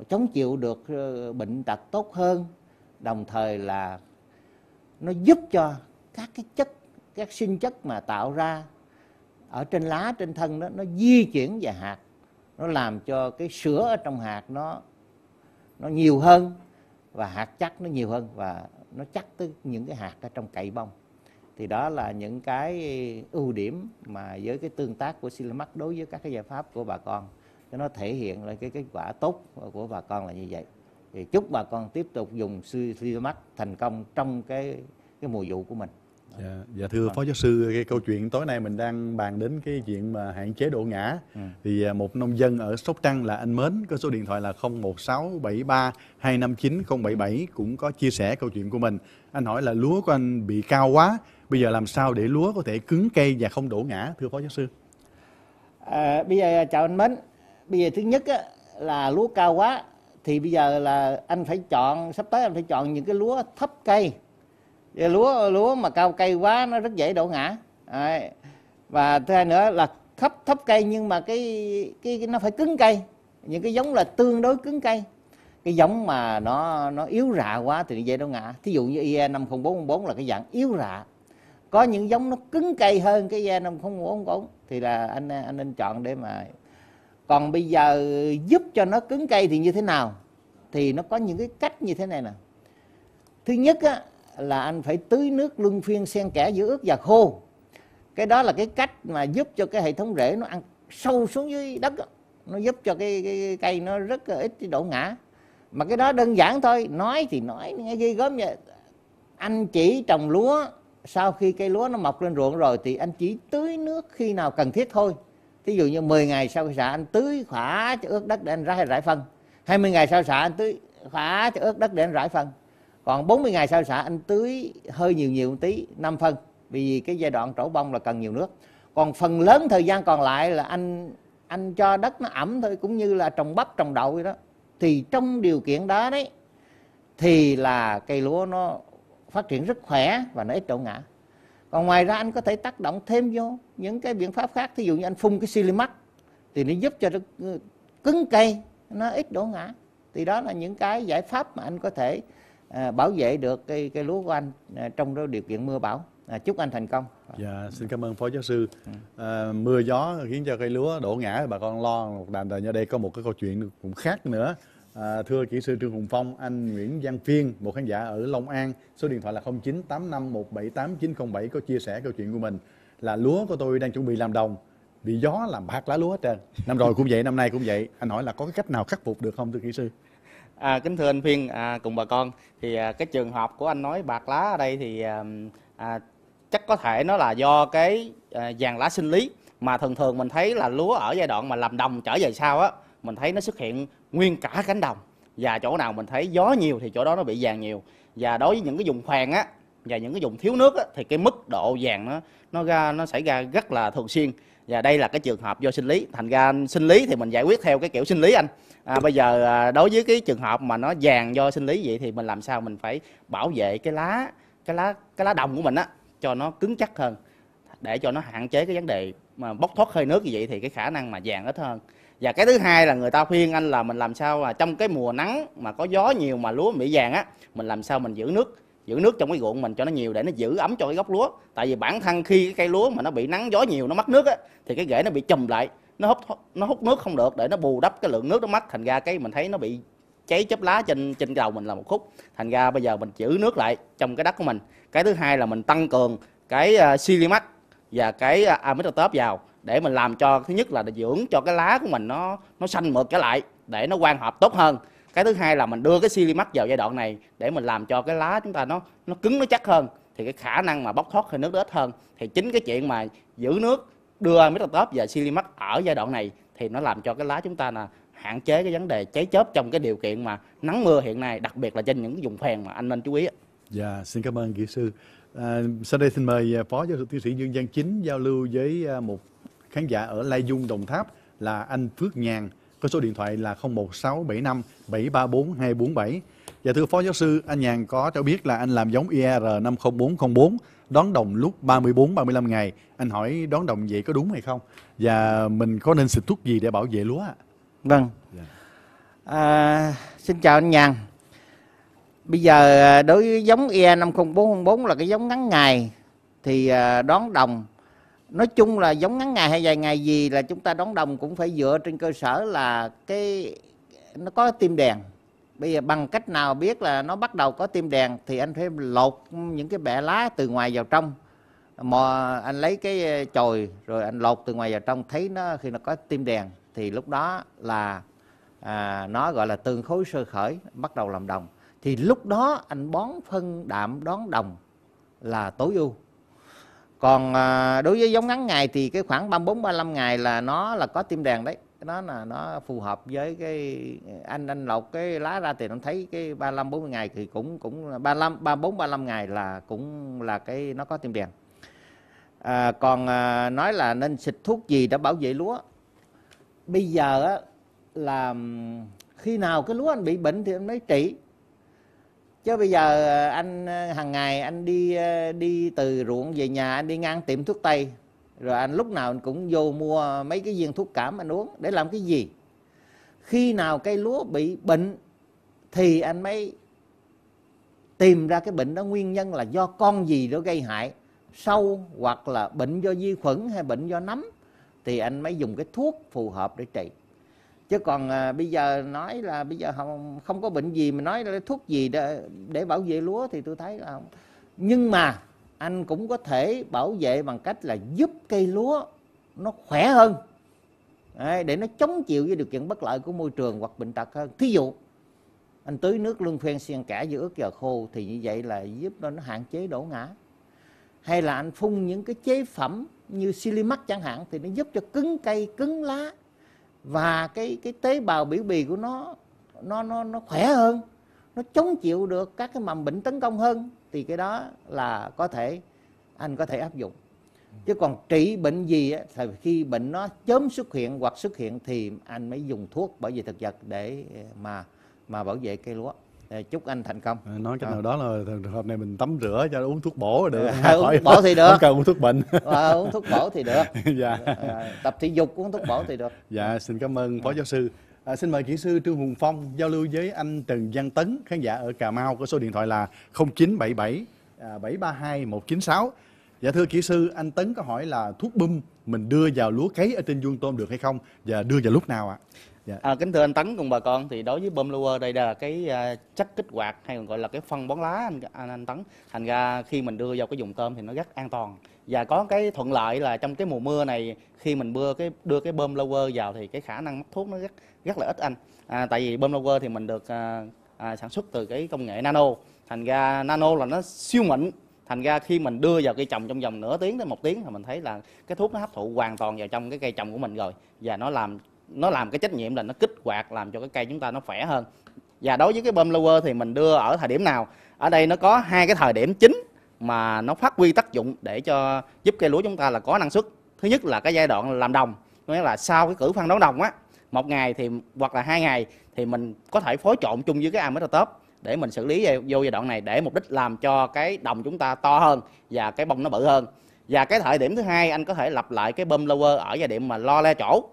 chống chịu được ờ, bệnh tật tốt hơn đồng thời là nó giúp cho các cái chất các sinh chất mà tạo ra ở trên lá trên thân đó nó di chuyển về hạt nó làm cho cái sữa ở trong hạt nó nó nhiều hơn và hạt chắc nó nhiều hơn và nó chắc tới những cái hạt ở trong cậy bông thì đó là những cái ưu điểm mà với cái tương tác của Silamak đối với các cái giải pháp của bà con cho nó thể hiện lại cái kết quả tốt của bà con là như vậy thì chúc bà con tiếp tục dùng Silamak thành công trong cái cái mùa vụ của mình Dạ, dạ thưa vâng. phó giáo sư cái câu chuyện tối nay mình đang bàn đến cái chuyện mà hạn chế độ ngã ừ. thì à, một nông dân ở Sóc Trăng là anh Mến có số điện thoại là 01673 259 077 cũng có chia sẻ câu chuyện của mình anh hỏi là lúa của anh bị cao quá bây giờ làm sao để lúa có thể cứng cây và không đổ ngã thưa phó giáo sư à, bây giờ à, chào anh Mến bây giờ thứ nhất á, là lúa cao quá thì bây giờ là anh phải chọn sắp tới anh phải chọn những cái lúa thấp cây lúa lúa mà cao cây quá nó rất dễ đổ ngã Đấy. và thứ hai nữa là thấp thấp cây nhưng mà cái, cái cái nó phải cứng cây những cái giống là tương đối cứng cây cái giống mà nó nó yếu rạ quá thì dễ đổ ngã thí dụ như IE 50444 là cái dạng yếu rạ có những giống nó cứng cây hơn cái IE 50444 thì là anh anh nên chọn để mà còn bây giờ giúp cho nó cứng cây thì như thế nào thì nó có những cái cách như thế này nè thứ nhất á, là anh phải tưới nước luân phiên xen kẽ giữa ướt và khô cái đó là cái cách mà giúp cho cái hệ thống rễ nó ăn sâu xuống dưới đất nó giúp cho cái, cái cây nó rất ít đổ ngã mà cái đó đơn giản thôi nói thì nói nghe ghê gớm vậy anh chỉ trồng lúa sau khi cây lúa nó mọc lên ruộng rồi thì anh chỉ tưới nước khi nào cần thiết thôi thí dụ như 10 ngày sau khi xả anh tưới khỏa cho ướt đất để anh rải rải phân 20 ngày sau xả anh tưới khỏa cho ướt đất để anh rải phân còn 40 ngày sau xạ anh tưới hơi nhiều nhiều một tí 5 phân vì cái giai đoạn trổ bông là cần nhiều nước còn phần lớn thời gian còn lại là anh anh cho đất nó ẩm thôi cũng như là trồng bắp trồng đậu vậy đó thì trong điều kiện đó đấy thì là cây lúa nó phát triển rất khỏe và nó ít trổ ngã còn ngoài ra anh có thể tác động thêm vô những cái biện pháp khác thí dụ như anh phun cái silimax thì nó giúp cho nó ờ, cứng cây nó ít đổ ngã thì đó là những cái giải pháp mà anh có thể À, bảo vệ được cây cây lúa của anh à, trong đó điều kiện mưa bão à, chúc anh thành công dạ xin cảm ơn phó giáo sư ừ. à, mưa gió khiến cho cây lúa đổ ngã bà con lo một đàn đời ở đây có một cái câu chuyện cũng khác nữa À, thưa kỹ sư Trương Hùng Phong, anh Nguyễn Văn Phiên, một khán giả ở Long An, số điện thoại là 0985178907 có chia sẻ câu chuyện của mình là lúa của tôi đang chuẩn bị làm đồng bị gió làm bạc lá lúa hết trơn. Năm rồi cũng vậy, năm nay cũng vậy. Anh hỏi là có cái cách nào khắc phục được không thưa kỹ sư? À, kính thưa anh Phiên à, cùng bà con thì à, cái trường hợp của anh nói bạc lá ở đây thì à, à, chắc có thể nó là do cái à, vàng lá sinh lý mà thường thường mình thấy là lúa ở giai đoạn mà làm đồng trở về sau á mình thấy nó xuất hiện nguyên cả cánh đồng và chỗ nào mình thấy gió nhiều thì chỗ đó nó bị vàng nhiều và đối với những cái vùng khoàn á và những cái vùng thiếu nước á, thì cái mức độ vàng nó nó ra nó xảy ra rất là thường xuyên và đây là cái trường hợp do sinh lý thành ra sinh lý thì mình giải quyết theo cái kiểu sinh lý anh à, bây giờ à, đối với cái trường hợp mà nó vàng do sinh lý vậy thì mình làm sao mình phải bảo vệ cái lá cái lá cái lá đồng của mình á cho nó cứng chắc hơn để cho nó hạn chế cái vấn đề mà bốc thoát hơi nước như vậy thì cái khả năng mà vàng ít hơn và cái thứ hai là người ta khuyên anh là mình làm sao mà trong cái mùa nắng mà có gió nhiều mà lúa bị vàng á mình làm sao mình giữ nước giữ nước trong cái ruộng mình cho nó nhiều để nó giữ ấm cho cái gốc lúa tại vì bản thân khi cái cây lúa mà nó bị nắng gió nhiều nó mất nước á thì cái rễ nó bị chùm lại nó hút nó hút nước không được để nó bù đắp cái lượng nước nó mất thành ra cái mình thấy nó bị cháy chớp lá trên trên đầu mình là một khúc thành ra bây giờ mình giữ nước lại trong cái đất của mình cái thứ hai là mình tăng cường cái à, silimax và cái à, amitotop vào để mình làm cho thứ nhất là dưỡng cho cái lá của mình nó nó xanh mượt trở lại để nó quan hợp tốt hơn cái thứ hai là mình đưa cái silimax vào giai đoạn này để mình làm cho cái lá chúng ta nó nó cứng nó chắc hơn thì cái khả năng mà bóc thoát hơi nước ít hơn thì chính cái chuyện mà giữ nước đưa amitriptyline và silimax ở giai đoạn này thì nó làm cho cái lá chúng ta là hạn chế cái vấn đề cháy chớp trong cái điều kiện mà nắng mưa hiện nay đặc biệt là trên những vùng phèn mà anh nên chú ý. Dạ, xin cảm ơn kỹ sư. À, sau đây xin mời à, phó giáo sư tiến sĩ Dương Giang Chính giao lưu với à, một khán giả ở Lai Dung Đồng Tháp là anh Phước Nhàn có số điện thoại là 01675 734 247. Dạ thưa phó giáo sư, anh Nhàn có cho biết là anh làm giống IR 50404 đón đồng lúc 34 35 ngày. Anh hỏi đón đồng vậy có đúng hay không? Và mình có nên xịt thuốc gì để bảo vệ lúa ạ? Vâng. Dạ. À, xin chào anh Nhàn. Bây giờ à, đối với giống E 50404 là cái giống ngắn ngày thì à, đón đồng nói chung là giống ngắn ngày hay dài ngày gì là chúng ta đón đồng cũng phải dựa trên cơ sở là cái nó có tim đèn bây giờ bằng cách nào biết là nó bắt đầu có tim đèn thì anh phải lột những cái bẻ lá từ ngoài vào trong mà anh lấy cái ờ, chồi rồi anh lột từ ngoài vào trong thấy nó khi nó có tim đèn thì lúc đó là à, nó gọi là tương khối sơ khởi bắt đầu làm đồng thì lúc đó anh bón phân đạm đón đồng là tối ưu còn à, đối với giống ngắn ngày thì cái khoảng 34 35 ngày là nó là có tim đèn đấy nó là nó phù hợp với cái anh anh lột cái lá ra thì nó thấy cái 35 40 ngày thì cũng cũng 35 34 35 ngày là cũng là cái nó có tiêm đèn. À, còn à, nói là nên xịt thuốc gì để bảo vệ lúa. Bây giờ á là khi nào cái lúa anh bị bệnh thì anh mới trị. Chứ bây giờ à, anh à, hàng ngày anh đi à, đi từ ruộng về nhà anh đi ngang tiệm thuốc tây rồi anh lúc nào anh cũng vô mua mấy cái viên thuốc cảm anh uống để làm cái gì khi nào cây lúa bị bệnh thì anh mới tìm ra cái bệnh đó nguyên nhân là do con gì đó gây hại sâu hoặc là bệnh do vi khuẩn hay bệnh do nấm thì anh mới dùng cái thuốc phù hợp để trị chứ còn à, bây giờ nói là bây giờ không không có bệnh gì mà nói là thuốc gì để, để bảo vệ lúa thì tôi thấy là không nhưng mà anh cũng có thể bảo vệ bằng cách là giúp cây lúa nó khỏe hơn để nó chống chịu với điều kiện bất lợi của môi trường hoặc bệnh tật hơn thí dụ anh tưới nước luân phen xen cả giữa ướt khô thì như vậy là giúp nó, nó hạn chế đổ ngã hay là anh phun những cái chế phẩm như silimac chẳng hạn thì nó giúp cho cứng cây cứng lá và cái cái tế bào biểu bì của nó nó nó nó khỏe hơn nó chống chịu được các cái mầm bệnh tấn công hơn thì cái đó là có thể anh có thể áp dụng chứ còn trị bệnh gì thì khi bệnh nó chớm xuất hiện hoặc xuất hiện thì anh mới dùng thuốc bảo vệ thực vật để mà mà bảo vệ cây lúa ờ, chúc anh thành công nói cách ờ. nào đó là trường hợp này mình tắm rửa cho uống thuốc bổ được à, uống thuốc bổ thì được không cần uống thuốc bệnh à, uống thuốc bổ thì được dạ. à, tập thể dục uống thuốc bổ thì được dạ xin cảm ơn phó giáo sư À, xin mời kỹ sư Trương Hùng Phong giao lưu với anh Trần Văn Tấn, khán giả ở Cà Mau có số điện thoại là 0977 732 196. Dạ thưa kỹ sư, anh Tấn có hỏi là thuốc bum mình đưa vào lúa cấy ở trên vuông tôm được hay không và đưa vào lúc nào ạ? À? Dạ. À, kính thưa anh Tấn cùng bà con thì đối với bơm lua đây là cái uh, chất kích hoạt hay còn gọi là cái phân bón lá anh, anh anh Tấn thành ra khi mình đưa vào cái vùng tôm thì nó rất an toàn và có cái thuận lợi là trong cái mùa mưa này khi mình đưa cái đưa cái bơm lua vào thì cái khả năng mất thuốc nó rất rất là ít anh à, tại vì bơm lua thì mình được uh, à, sản xuất từ cái công nghệ nano thành ra nano là nó siêu mịn thành ra khi mình đưa vào cây trồng trong vòng nửa tiếng đến một tiếng thì mình thấy là cái thuốc nó hấp thụ hoàn toàn vào trong cái cây trồng của mình rồi và nó làm nó làm cái trách nhiệm là nó kích hoạt làm cho cái cây chúng ta nó khỏe hơn và đối với cái bơm blower thì mình đưa ở thời điểm nào ở đây nó có hai cái thời điểm chính mà nó phát huy tác dụng để cho giúp cây lúa chúng ta là có năng suất thứ nhất là cái giai đoạn làm đồng nghĩa là sau cái cử phân đấu đồng á một ngày thì hoặc là hai ngày thì mình có thể phối trộn chung với cái ametotop để mình xử lý vô giai đoạn này để mục đích làm cho cái đồng chúng ta to hơn và cái bông nó bự hơn và cái thời điểm thứ hai anh có thể lập lại cái bơm lower ở giai điểm mà lo le chỗ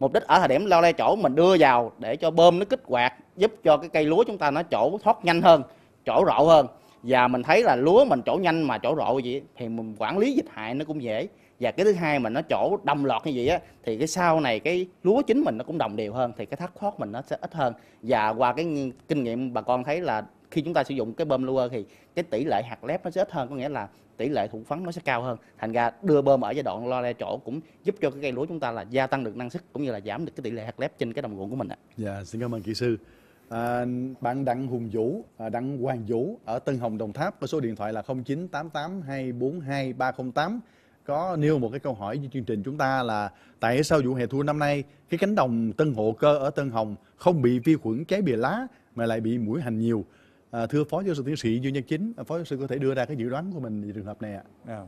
mục đích ở thời điểm lo le chỗ mình đưa vào để cho bơm nó kích hoạt giúp cho cái cây lúa chúng ta nó chỗ thoát nhanh hơn chỗ rộ hơn và mình thấy là lúa mình chỗ nhanh mà chỗ rộ vậy thì mình quản lý dịch hại nó cũng dễ và cái thứ hai mà nó chỗ đồng lọt như vậy á thì cái sau này cái lúa chính mình nó cũng đồng đều hơn thì cái thất thoát mình nó sẽ ít hơn và qua cái kinh nghiệm bà con thấy là khi chúng ta sử dụng cái bơm lua thì cái tỷ lệ hạt lép nó sẽ ít hơn có nghĩa là tỷ lệ thụ phấn nó sẽ cao hơn thành ra đưa bơm ở giai đoạn lo le chỗ cũng giúp cho cái cây lúa chúng ta là gia tăng được năng suất cũng như là giảm được cái tỷ lệ hạt lép trên cái đồng ruộng của mình ạ. Dạ xin cảm ơn kỹ sư. À, bạn Đặng Hùng Vũ, à, Đặng Hoàng Vũ ở Tân Hồng Đồng Tháp có số điện thoại là 0988 242 308 có nêu một cái câu hỏi với chương trình chúng ta là tại sao vụ hè thu năm nay cái cánh đồng Tân Hộ Cơ ở Tân Hồng không bị vi khuẩn cháy bìa lá mà lại bị mũi hành nhiều? À, thưa Phó Giáo sư Tiến sĩ Dương Nhân Chính, à, Phó Giáo sư có thể đưa ra cái dự đoán của mình về trường hợp này ạ. À.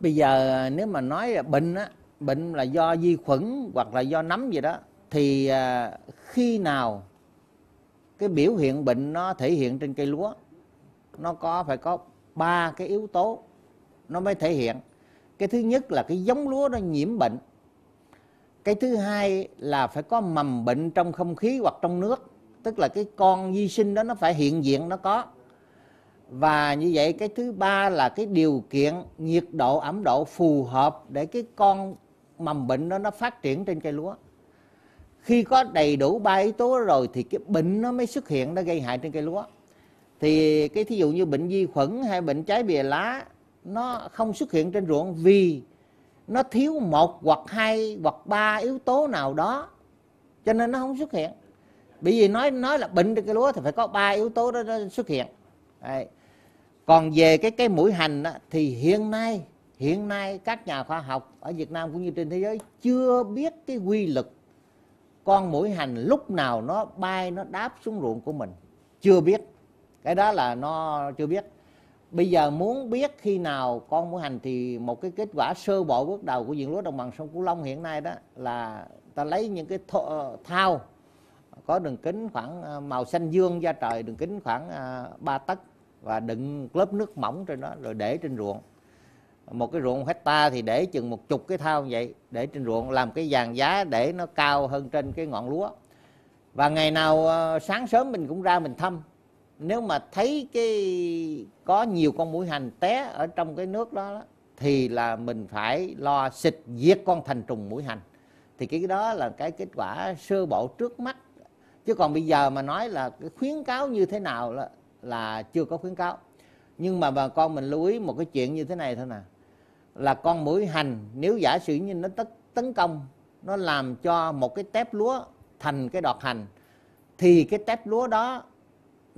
Bây giờ à, nếu mà nói là bệnh á, bệnh là do vi khuẩn hoặc là do nấm gì đó thì à, khi nào cái biểu hiện bệnh nó thể hiện trên cây lúa nó có phải có ba cái yếu tố nó mới thể hiện cái thứ nhất là cái giống lúa nó nhiễm bệnh cái thứ hai là phải có mầm bệnh trong không khí hoặc trong nước tức là cái con vi sinh đó nó phải hiện diện nó có và như vậy cái thứ ba là cái điều kiện nhiệt độ ẩm độ phù hợp để cái con mầm bệnh đó nó phát triển trên cây lúa khi có đầy đủ ba yếu tố rồi thì cái bệnh nó mới xuất hiện nó gây hại trên cây lúa thì cái thí dụ như bệnh vi khuẩn hay bệnh trái bìa lá nó không xuất hiện trên ruộng vì nó thiếu một hoặc hai hoặc ba yếu tố nào đó cho nên nó không xuất hiện bởi vì nói nói là bệnh trên cây lúa thì phải có ba yếu tố đó, đó xuất hiện Đấy. còn về cái cái mũi hành đó, thì hiện nay hiện nay các nhà khoa học ở Việt Nam cũng như trên thế giới chưa biết cái quy luật con mũi hành lúc nào nó bay nó đáp xuống ruộng của mình chưa biết cái đó là nó chưa biết bây giờ muốn biết khi nào con muốn hành thì một cái kết quả sơ bộ bước đầu của diện lúa đồng bằng sông cửu long hiện nay đó là ta lấy những cái ờ, thao có đường kính khoảng ờ, màu xanh dương da trời đường kính khoảng 3 ờ, tấc và đựng lớp nước mỏng trên đó rồi để trên ruộng một cái ruộng hecta thì để chừng một chục cái thao như vậy để trên ruộng làm cái vàng giá để nó cao hơn trên cái ngọn lúa và ngày nào sáng sớm mình cũng ra mình thăm nếu mà thấy cái có nhiều con mũi hành té ở trong cái nước đó, đó thì là mình phải lo xịt diệt con thành trùng mũi hành thì cái đó là cái kết quả sơ bộ trước mắt chứ còn bây giờ mà nói là cái khuyến cáo như thế nào là, là chưa có khuyến cáo nhưng mà bà con mình lưu ý một cái chuyện như thế này thôi nè là con mũi hành nếu giả sử như nó tấn công nó làm cho một cái tép lúa thành cái đọt hành thì cái tép lúa đó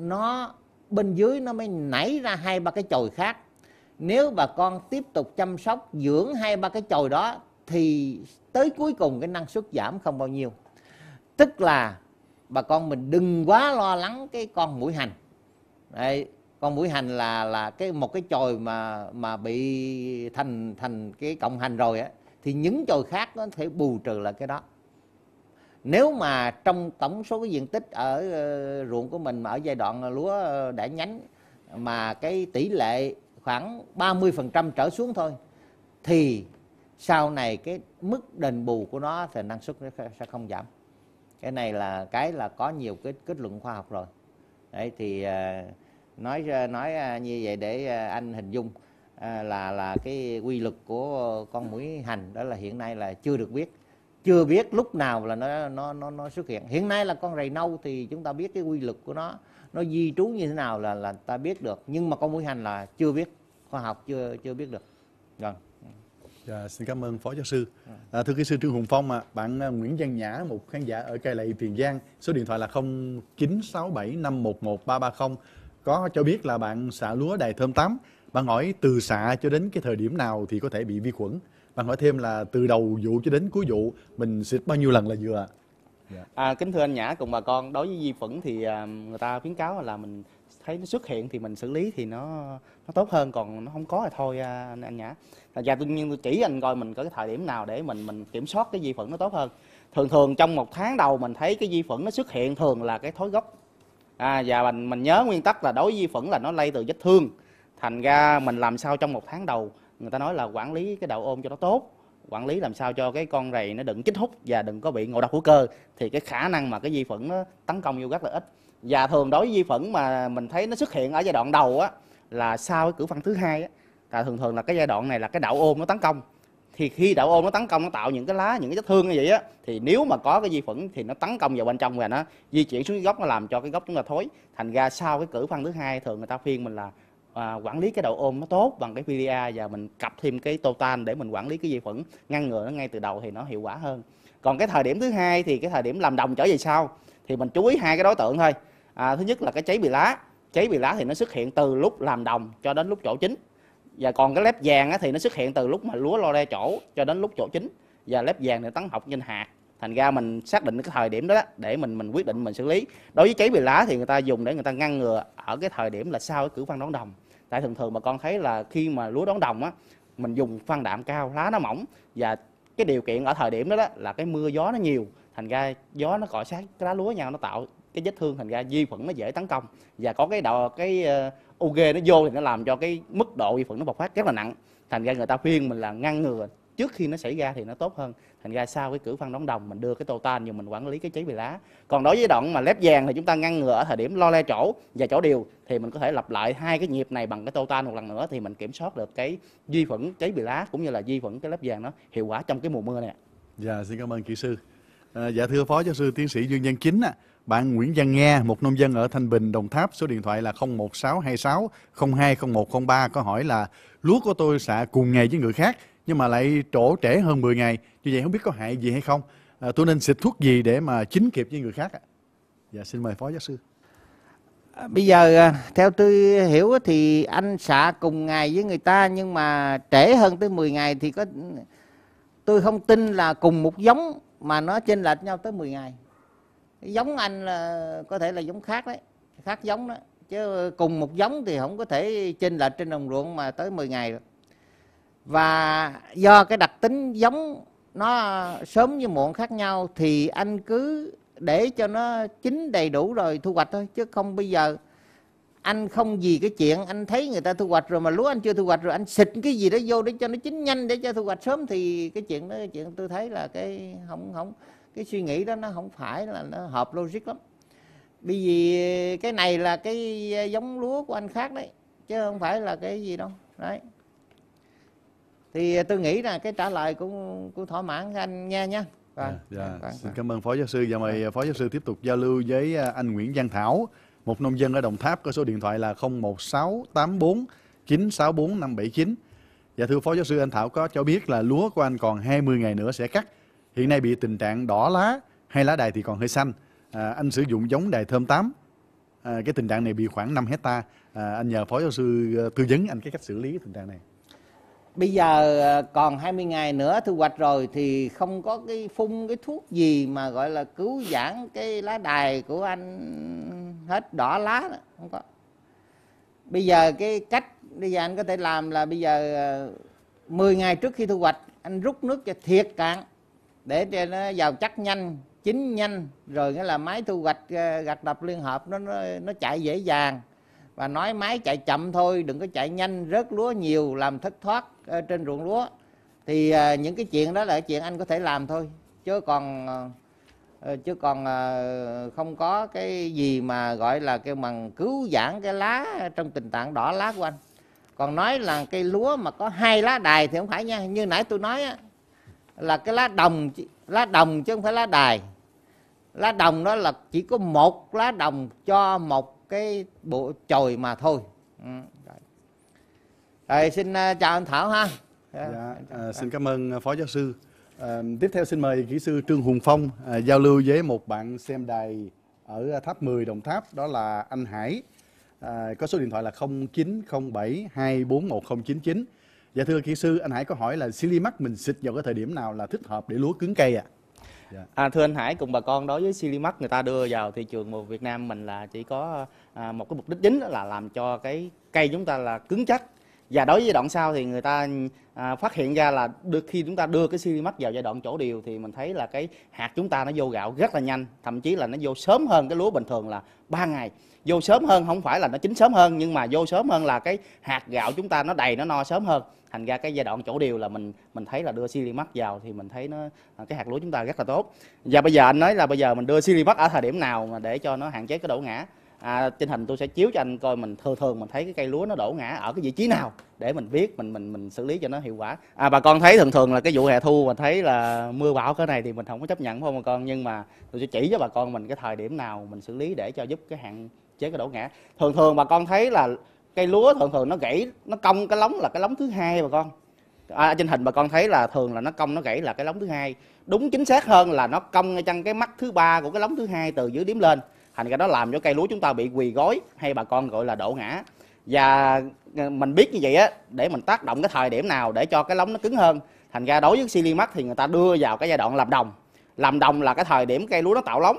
nó bên dưới nó mới nảy ra hai ba cái chồi khác nếu bà con tiếp tục chăm sóc dưỡng hai ba cái chồi đó thì tới cuối cùng cái năng suất giảm không bao nhiêu tức là bà con mình đừng quá lo lắng cái con mũi hành Đấy, con mũi hành là là cái một cái chồi mà mà bị thành thành cái cộng hành rồi á thì những chồi khác nó sẽ bù trừ lại cái đó nếu mà trong tổng số cái diện tích ở ờ, ruộng của mình mà ở giai đoạn ờ, lúa ờ, đã nhánh mà cái tỷ lệ khoảng 30% trở xuống thôi thì sau này cái mức đền bù của nó thì năng suất nó sẽ không giảm cái này là cái là có nhiều cái kết luận khoa học rồi đấy thì nói nói như vậy để anh hình dung là là cái quy luật của con mũi hành đó là hiện nay là chưa được biết chưa biết lúc nào là nó nó nó nó xuất hiện hiện nay là con rầy nâu thì chúng ta biết cái quy luật của nó nó di trú như thế nào là là ta biết được nhưng mà con mũi hành là chưa biết khoa học chưa chưa biết được vâng À, xin cảm ơn phó giáo sư à, thưa kỹ sư trương hùng phong à, bạn nguyễn văn nhã một khán giả ở cây lầy tiền giang số điện thoại là 0967511330 có cho biết là bạn xạ lúa đài thơm tắm bạn hỏi từ xạ cho đến cái thời điểm nào thì có thể bị vi khuẩn bạn hỏi thêm là từ đầu vụ cho đến cuối vụ mình xịt bao nhiêu lần là vừa dạ. à, kính thưa anh nhã cùng bà con đối với vi khuẩn thì à, người ta khuyến cáo là mình thấy nó xuất hiện thì mình xử lý thì nó nó tốt hơn còn nó không có thì thôi à, anh, anh nhã à, và tự nhiên tôi chỉ anh coi mình có cái thời điểm nào để mình mình kiểm soát cái vi khuẩn nó tốt hơn thường thường trong một tháng đầu mình thấy cái vi khuẩn nó xuất hiện thường là cái thối gốc à, và mình mình nhớ nguyên tắc là đối với vi khuẩn là nó lây từ vết thương thành ra mình làm sao trong một tháng đầu người ta nói là quản lý cái đậu ôm cho nó tốt quản lý làm sao cho cái con rầy nó đừng kích hút và đừng có bị ngộ độc hữu cơ thì cái khả năng mà cái vi khuẩn nó tấn công vô rất là ít và thường đối với vi khuẩn mà mình thấy nó xuất hiện ở giai đoạn đầu á là sau cái cử phân thứ hai á thường thường là cái giai đoạn này là cái đậu ôm nó tấn công thì khi đậu ôm nó tấn công nó tạo những cái lá những cái vết thương như vậy á thì nếu mà có cái vi khuẩn thì nó tấn công vào bên trong và nó di chuyển xuống cái gốc nó làm cho cái gốc chúng ta thối thành ra sau cái cử phân thứ hai thường người ta phiên mình là à, quản lý cái đầu ôm nó tốt bằng cái PDA và mình cặp thêm cái total để mình quản lý cái vi khuẩn ngăn ngừa nó ngay từ đầu thì nó hiệu quả hơn còn cái thời điểm thứ hai thì cái thời điểm làm đồng trở về sau thì mình chú ý hai cái đối tượng thôi à, thứ nhất là cái cháy bì lá cháy bì lá thì nó xuất hiện từ lúc làm đồng cho đến lúc chỗ chính và còn cái lép vàng á, thì nó xuất hiện từ lúc mà lúa lo ra chỗ cho đến lúc chỗ chính và lép vàng thì tấn học trên hạt thành ra mình xác định cái thời điểm đó, đó để mình mình quyết định mình xử lý đối với cháy bì lá thì người ta dùng để người ta ngăn ngừa ở cái thời điểm là sau cái cử phân đón đồng tại thường thường bà con thấy là khi mà lúa đón đồng á mình dùng phân đạm cao lá nó mỏng và cái điều kiện ở thời điểm đó, đó là cái mưa gió nó nhiều thành ra gió nó cọ sát cái lá lúa nhau nó tạo cái vết thương thành ra vi khuẩn nó dễ tấn công và có cái đầu cái uh, ờ, UG nó vô thì nó làm cho cái mức độ vi khuẩn nó bộc phát rất là nặng thành ra người ta khuyên mình là ngăn ngừa trước khi nó xảy ra thì nó tốt hơn thành ra sau cái cử phân đóng đồng mình đưa cái tô tan vô mình quản lý cái cháy bị lá còn đối với đoạn mà lép vàng thì chúng ta ngăn ngừa ở thời điểm lo le chỗ và chỗ điều thì mình có thể lặp lại hai cái nhịp này bằng cái tô tan một lần nữa thì mình kiểm soát được cái vi khuẩn cháy bị lá cũng như là vi khuẩn cái lép vàng nó hiệu quả trong cái mùa mưa này dạ xin cảm ơn kỹ sư à, dạ thưa phó giáo sư tiến sĩ dương văn chính à, bạn Nguyễn Văn Nga, một nông dân ở Thanh Bình, Đồng Tháp, số điện thoại là 01626 020103 có hỏi là lúa của tôi xạ cùng ngày với người khác nhưng mà lại trổ trễ hơn 10 ngày như vậy không biết có hại gì hay không à, tôi nên xịt thuốc gì để mà chín kịp với người khác ạ dạ xin mời phó giáo sư à, bây giờ à, theo tôi hiểu thì anh xạ cùng ngày với người ta nhưng mà trễ hơn tới 10 ngày thì có tôi không tin là cùng một giống mà nó chênh lệch nhau tới 10 ngày giống anh là có thể là giống khác đấy khác giống đó chứ cùng một giống thì không có thể chênh lệch trên đồng ruộng mà tới 10 ngày được và do cái đặc tính giống nó sớm như muộn khác nhau thì anh cứ để cho nó chín đầy đủ rồi thu hoạch thôi chứ không bây giờ anh không gì cái chuyện anh thấy người ta thu hoạch rồi mà lúa anh chưa thu hoạch rồi anh xịt cái gì đó vô để cho nó chín nhanh để cho thu hoạch sớm thì cái chuyện đó cái chuyện tôi thấy là cái không không cái suy nghĩ đó nó không phải là nó hợp logic lắm bởi vì cái này là cái giống lúa của anh khác đấy chứ không phải là cái gì đâu đấy thì à, tôi nghĩ là cái trả lời cũng cũng thỏa mãn anh nghe nha vâng à, dạ, dạ. xin vâng. cảm ơn phó giáo sư và dạ mời à, phó giáo sư tiếp tục giao lưu với anh Nguyễn Văn Thảo một nông dân ở Đồng Tháp có số điện thoại là 01684 964 579 Dạ thưa Phó Giáo sư Anh Thảo có cho biết là lúa của anh còn 20 ngày nữa sẽ cắt. Hiện nay bị tình trạng đỏ lá hay lá đài thì còn hơi xanh. À, anh sử dụng giống đài thơm tám. À, cái tình trạng này bị khoảng năm hecta. À, anh nhờ Phó Giáo sư tư vấn anh cái cách xử lý tình trạng này bây giờ ờ, còn 20 ngày nữa thu hoạch rồi thì không có cái phun cái thuốc gì mà gọi là cứu giãn cái lá đài của anh hết đỏ lá đó. không có bây giờ cái cách bây giờ anh có thể làm là bây giờ 10 ờ, ngày trước khi thu hoạch anh rút nước cho thiệt cạn để cho nó vào chắc nhanh chín nhanh rồi nghĩa là máy thu hoạch ờ, gạt đập liên hợp nó nó, nó chạy dễ dàng và nói máy chạy chậm thôi đừng có chạy nhanh rớt lúa nhiều làm thất thoát trên ruộng lúa thì à, những cái chuyện đó là chuyện anh có thể làm thôi chứ còn à, ờ, chứ còn à, không có cái gì mà gọi là cái bằng cứu giãn cái lá trong tình trạng đỏ lá của anh còn nói là cây lúa mà có hai lá đài thì không phải nha như nãy tôi nói á, là cái lá đồng lá đồng chứ không phải lá đài lá đồng đó là chỉ có một lá đồng cho một cái bộ chồi mà thôi ừ. Rồi xin ờ, chào anh Thảo ha. Dạ, dạ ờ, xin cảm ơn ờ, phó giáo sư. tiếp theo xin mời kỹ sư Trương Hùng Phong giao lưu với một bạn xem đài ở tháp 10 Đồng Tháp đó là anh Hải. À, có số điện thoại là 0907241099. Dạ thưa kỹ sư, anh Hải có hỏi là silimax mình xịt vào cái thời điểm nào là thích hợp để lúa cứng cây ạ? À? Dạ. Yeah. À, thưa anh Hải cùng bà con đối với Silimax người ta đưa vào thị trường một Việt Nam mình là chỉ có à, một cái mục đích chính là làm cho cái cây chúng ta là cứng chắc và đối với đoạn sau thì người ta à, phát hiện ra là được khi chúng ta đưa cái silimax vào giai đoạn chỗ điều thì mình thấy là cái hạt chúng ta nó vô gạo rất là nhanh thậm chí là nó vô sớm hơn cái lúa bình thường là 3 ngày vô sớm hơn không phải là nó chín sớm hơn nhưng mà vô sớm hơn là cái hạt gạo chúng ta nó đầy nó no sớm hơn thành ra cái giai đoạn chỗ điều là mình mình thấy là đưa silimax vào thì mình thấy nó à, cái hạt lúa chúng ta rất là tốt và bây giờ anh nói là bây giờ mình đưa silimax ở thời điểm nào mà để cho nó hạn chế cái đổ ngã à, trên hình tôi sẽ chiếu cho anh coi mình thường thường mình thấy cái cây lúa nó đổ ngã ở cái vị trí nào để mình biết mình mình mình xử lý cho nó hiệu quả à bà con thấy thường thường là cái vụ hè thu mà thấy là mưa bão cái này thì mình không có chấp nhận phải không bà con nhưng mà tôi sẽ chỉ cho bà con mình cái thời điểm nào mình xử lý để cho giúp cái hạn chế cái đổ ngã thường thường bà con thấy là cây lúa thường thường nó gãy nó cong cái lóng là cái lóng thứ hai bà con à, trên hình bà con thấy là thường là nó cong nó gãy là cái lóng thứ hai đúng chính xác hơn là nó cong ngay chân cái mắt thứ ba của cái lóng thứ hai từ dưới điểm lên thành ra đó làm cho cây lúa chúng ta bị quỳ gói hay bà con gọi là đổ ngã và ờ, mình biết như vậy á để mình tác động cái thời điểm nào để cho cái lóng nó cứng hơn thành ra đối với silimax thì người ta đưa vào cái giai đoạn làm đồng làm đồng là cái thời điểm cây lúa nó tạo lóng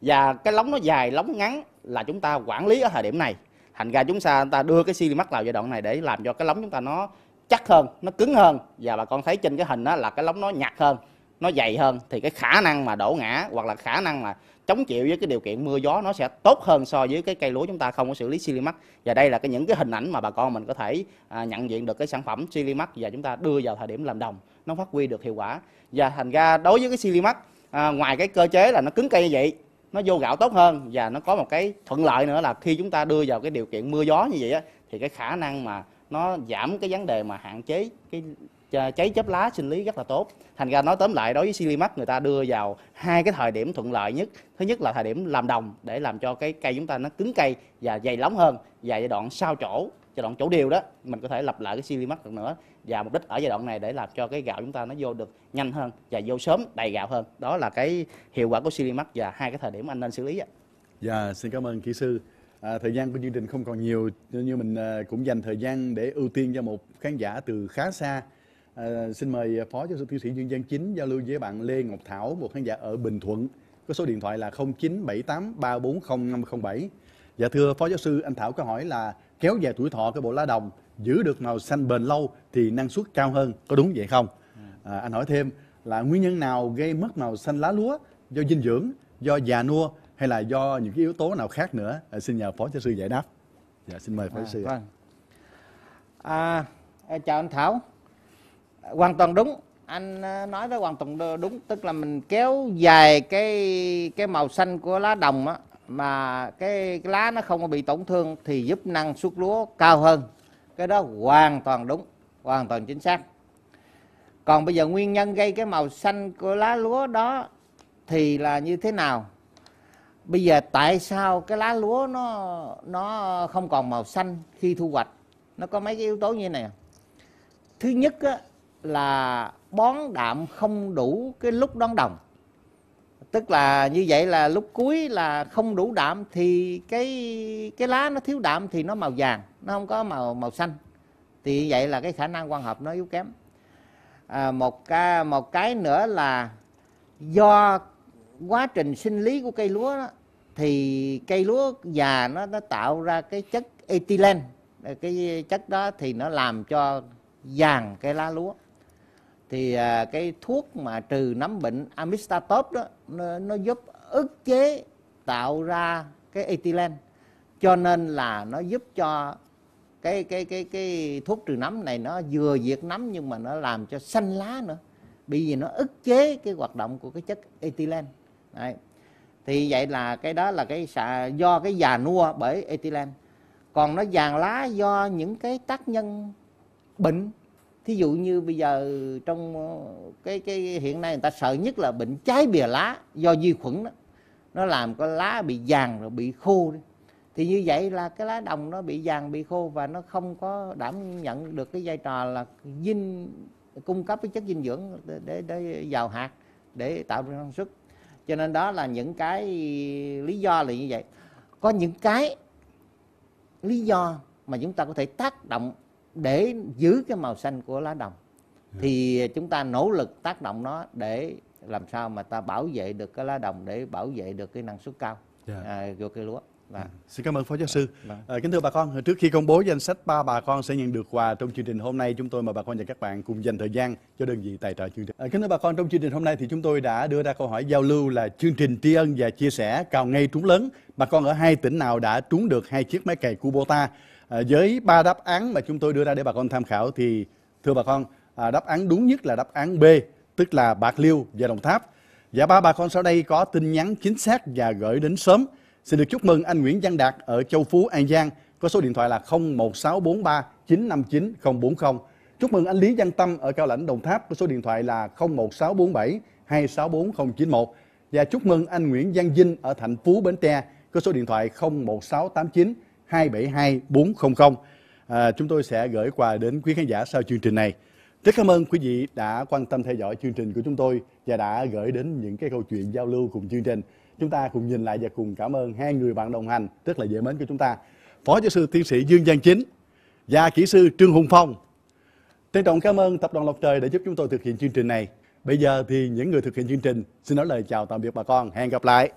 và cái lóng nó dài lóng ngắn là chúng ta quản lý ở thời điểm này thành ra chúng ta, ta đưa cái silimax vào giai đoạn này để làm cho cái lóng chúng ta nó chắc hơn nó cứng hơn và bà con thấy trên cái hình đó là cái lóng nó nhạt hơn nó dày hơn thì cái khả năng mà đổ ngã hoặc là khả năng mà chống chịu với cái điều kiện mưa gió nó sẽ tốt hơn so với cái cây lúa chúng ta không có xử lý silimax và đây là cái những cái hình ảnh mà bà con mình có thể à, nhận diện được cái sản phẩm silimax và chúng ta đưa vào thời điểm làm đồng nó phát huy được hiệu quả và thành ra đối với cái silimax à, ngoài cái cơ chế là nó cứng cây như vậy nó vô gạo tốt hơn và nó có một cái thuận lợi nữa là khi chúng ta đưa vào cái điều kiện mưa gió như vậy á, thì cái khả năng mà nó giảm cái vấn đề mà hạn chế cái cháy chớp lá sinh lý rất là tốt thành ra nói tóm lại đối với silimax người ta đưa vào hai cái thời điểm thuận lợi nhất thứ nhất là thời điểm làm đồng để làm cho cái cây chúng ta nó cứng cây và dày lóng hơn và giai đoạn sao chỗ giai đoạn chỗ điều đó mình có thể lặp lại cái silimax lần nữa và mục đích ở giai đoạn này để làm cho cái gạo chúng ta nó vô được nhanh hơn và vô sớm đầy gạo hơn đó là cái hiệu quả của silimax và hai cái thời điểm anh nên xử lý ạ dạ xin cảm ơn kỹ sư à, thời gian của chương trình không còn nhiều như mình à, cũng dành thời gian để ưu tiên cho một khán giả từ khá xa À, xin mời ờ, Phó Giáo sư Tiến sĩ Dương văn Chính giao lưu với bạn Lê Ngọc Thảo, một khán giả ở Bình Thuận. Có số điện thoại là 0978340507. Dạ thưa Phó Giáo sư, anh Thảo có hỏi là kéo dài tuổi thọ cái bộ lá đồng, giữ được màu xanh bền lâu thì năng suất cao hơn, có đúng vậy không? À, anh hỏi thêm là nguyên nhân nào gây mất màu xanh lá lúa do dinh dưỡng, do già nua hay là do những cái yếu tố nào khác nữa? À, xin nhờ Phó Giáo sư giải đáp. Dạ xin mời Phó à, Giáo sư. Vâng. À, chào anh Thảo hoàn toàn đúng anh ờ, nói đó hoàn toàn đúng tức là mình kéo dài cái cái màu xanh của lá đồng á mà cái, cái lá nó không bị tổn thương thì giúp năng suất lúa cao hơn cái đó hoàn toàn đúng hoàn toàn chính xác còn bây giờ nguyên nhân gây cái màu xanh của lá lúa đó thì là như thế nào bây giờ tại sao cái lá lúa nó nó không còn màu xanh khi thu hoạch nó có mấy cái yếu tố như này à? thứ nhất á, là bón đạm không đủ cái lúc đón đồng tức là như vậy là lúc cuối là không đủ đạm thì cái cái lá nó thiếu đạm thì nó màu vàng nó không có màu màu xanh thì vậy là cái khả năng quang hợp nó yếu kém à, một cái một cái nữa là do quá trình sinh lý của cây lúa đó, thì cây lúa già nó nó tạo ra cái chất ethylene cái chất đó thì nó làm cho vàng cái lá lúa thì à, cái thuốc mà trừ nấm bệnh amistatop đó nó, nó giúp ức chế tạo ra cái ethylene cho nên là nó giúp cho cái cái cái cái thuốc trừ nấm này nó vừa diệt nấm nhưng mà nó làm cho xanh lá nữa bởi vì nó ức chế cái hoạt động của cái chất ethylene Đấy. thì vậy là cái đó là cái xạ do cái già nua bởi ethylene còn nó vàng lá do những cái tác nhân bệnh thí dụ như bây giờ trong ờ, cái cái hiện nay người ta sợ nhất là bệnh cháy bìa lá do vi khuẩn đó nó làm cái lá bị vàng rồi bị khô đi thì như vậy là cái lá đồng nó bị vàng bị khô và nó không có đảm nhận được cái vai trò là dinh cung cấp cái chất dinh dưỡng để để vào hạt để tạo ra năng suất cho nên đó là những cái lý do là như vậy có những cái lý do mà chúng ta có thể tác động để giữ cái màu xanh của lá đồng dạ. thì chúng ta nỗ lực tác động nó để làm sao mà ta bảo vệ được cái lá đồng để bảo vệ được cái năng suất cao yeah. Dạ. à, của cây lúa Vâng. À. Xin cảm ơn Phó Giáo sư. Vâng. À, kính thưa bà con, trước khi công bố danh sách ba bà con sẽ nhận được quà trong chương trình hôm nay, chúng tôi mời bà con và các bạn cùng dành thời gian cho đơn vị tài trợ chương trình. À, kính thưa bà con, trong chương trình hôm nay thì chúng tôi đã đưa ra câu hỏi giao lưu là chương trình tri ân và chia sẻ cào ngay trúng lớn. Bà con ở hai tỉnh nào đã trúng được hai chiếc máy cày Kubota? À, với ba đáp án mà chúng tôi đưa ra để bà con tham khảo thì thưa bà con à, đáp án đúng nhất là đáp án B tức là Bạc Liêu và Đồng Tháp. Dạ ba bà con sau đây có tin nhắn chính xác và gửi đến sớm. Xin được chúc mừng anh Nguyễn Văn Đạt ở Châu Phú An Giang có số điện thoại là 01643 959 040. Chúc mừng anh Lý Văn Tâm ở Cao Lãnh Đồng Tháp có số điện thoại là 01647 264091 và chúc mừng anh Nguyễn Văn Vinh ở thành phố Bến Tre có số điện thoại 01689 272 400. À, chúng tôi sẽ gửi quà đến quý khán giả sau chương trình này. Rất cảm ơn quý vị đã quan tâm theo dõi chương trình của chúng tôi và đã gửi đến những cái câu chuyện giao lưu cùng chương trình. Chúng ta cùng nhìn lại và cùng cảm ơn hai người bạn đồng hành rất là dễ mến của chúng ta. Phó giáo sư tiến sĩ Dương Giang Chính và kỹ sư Trương Hùng Phong. Trân trọng cảm ơn Tập đoàn Lộc Trời đã giúp chúng tôi thực hiện chương trình này. Bây giờ thì những người thực hiện chương trình xin nói lời chào tạm biệt bà con. Hẹn gặp lại.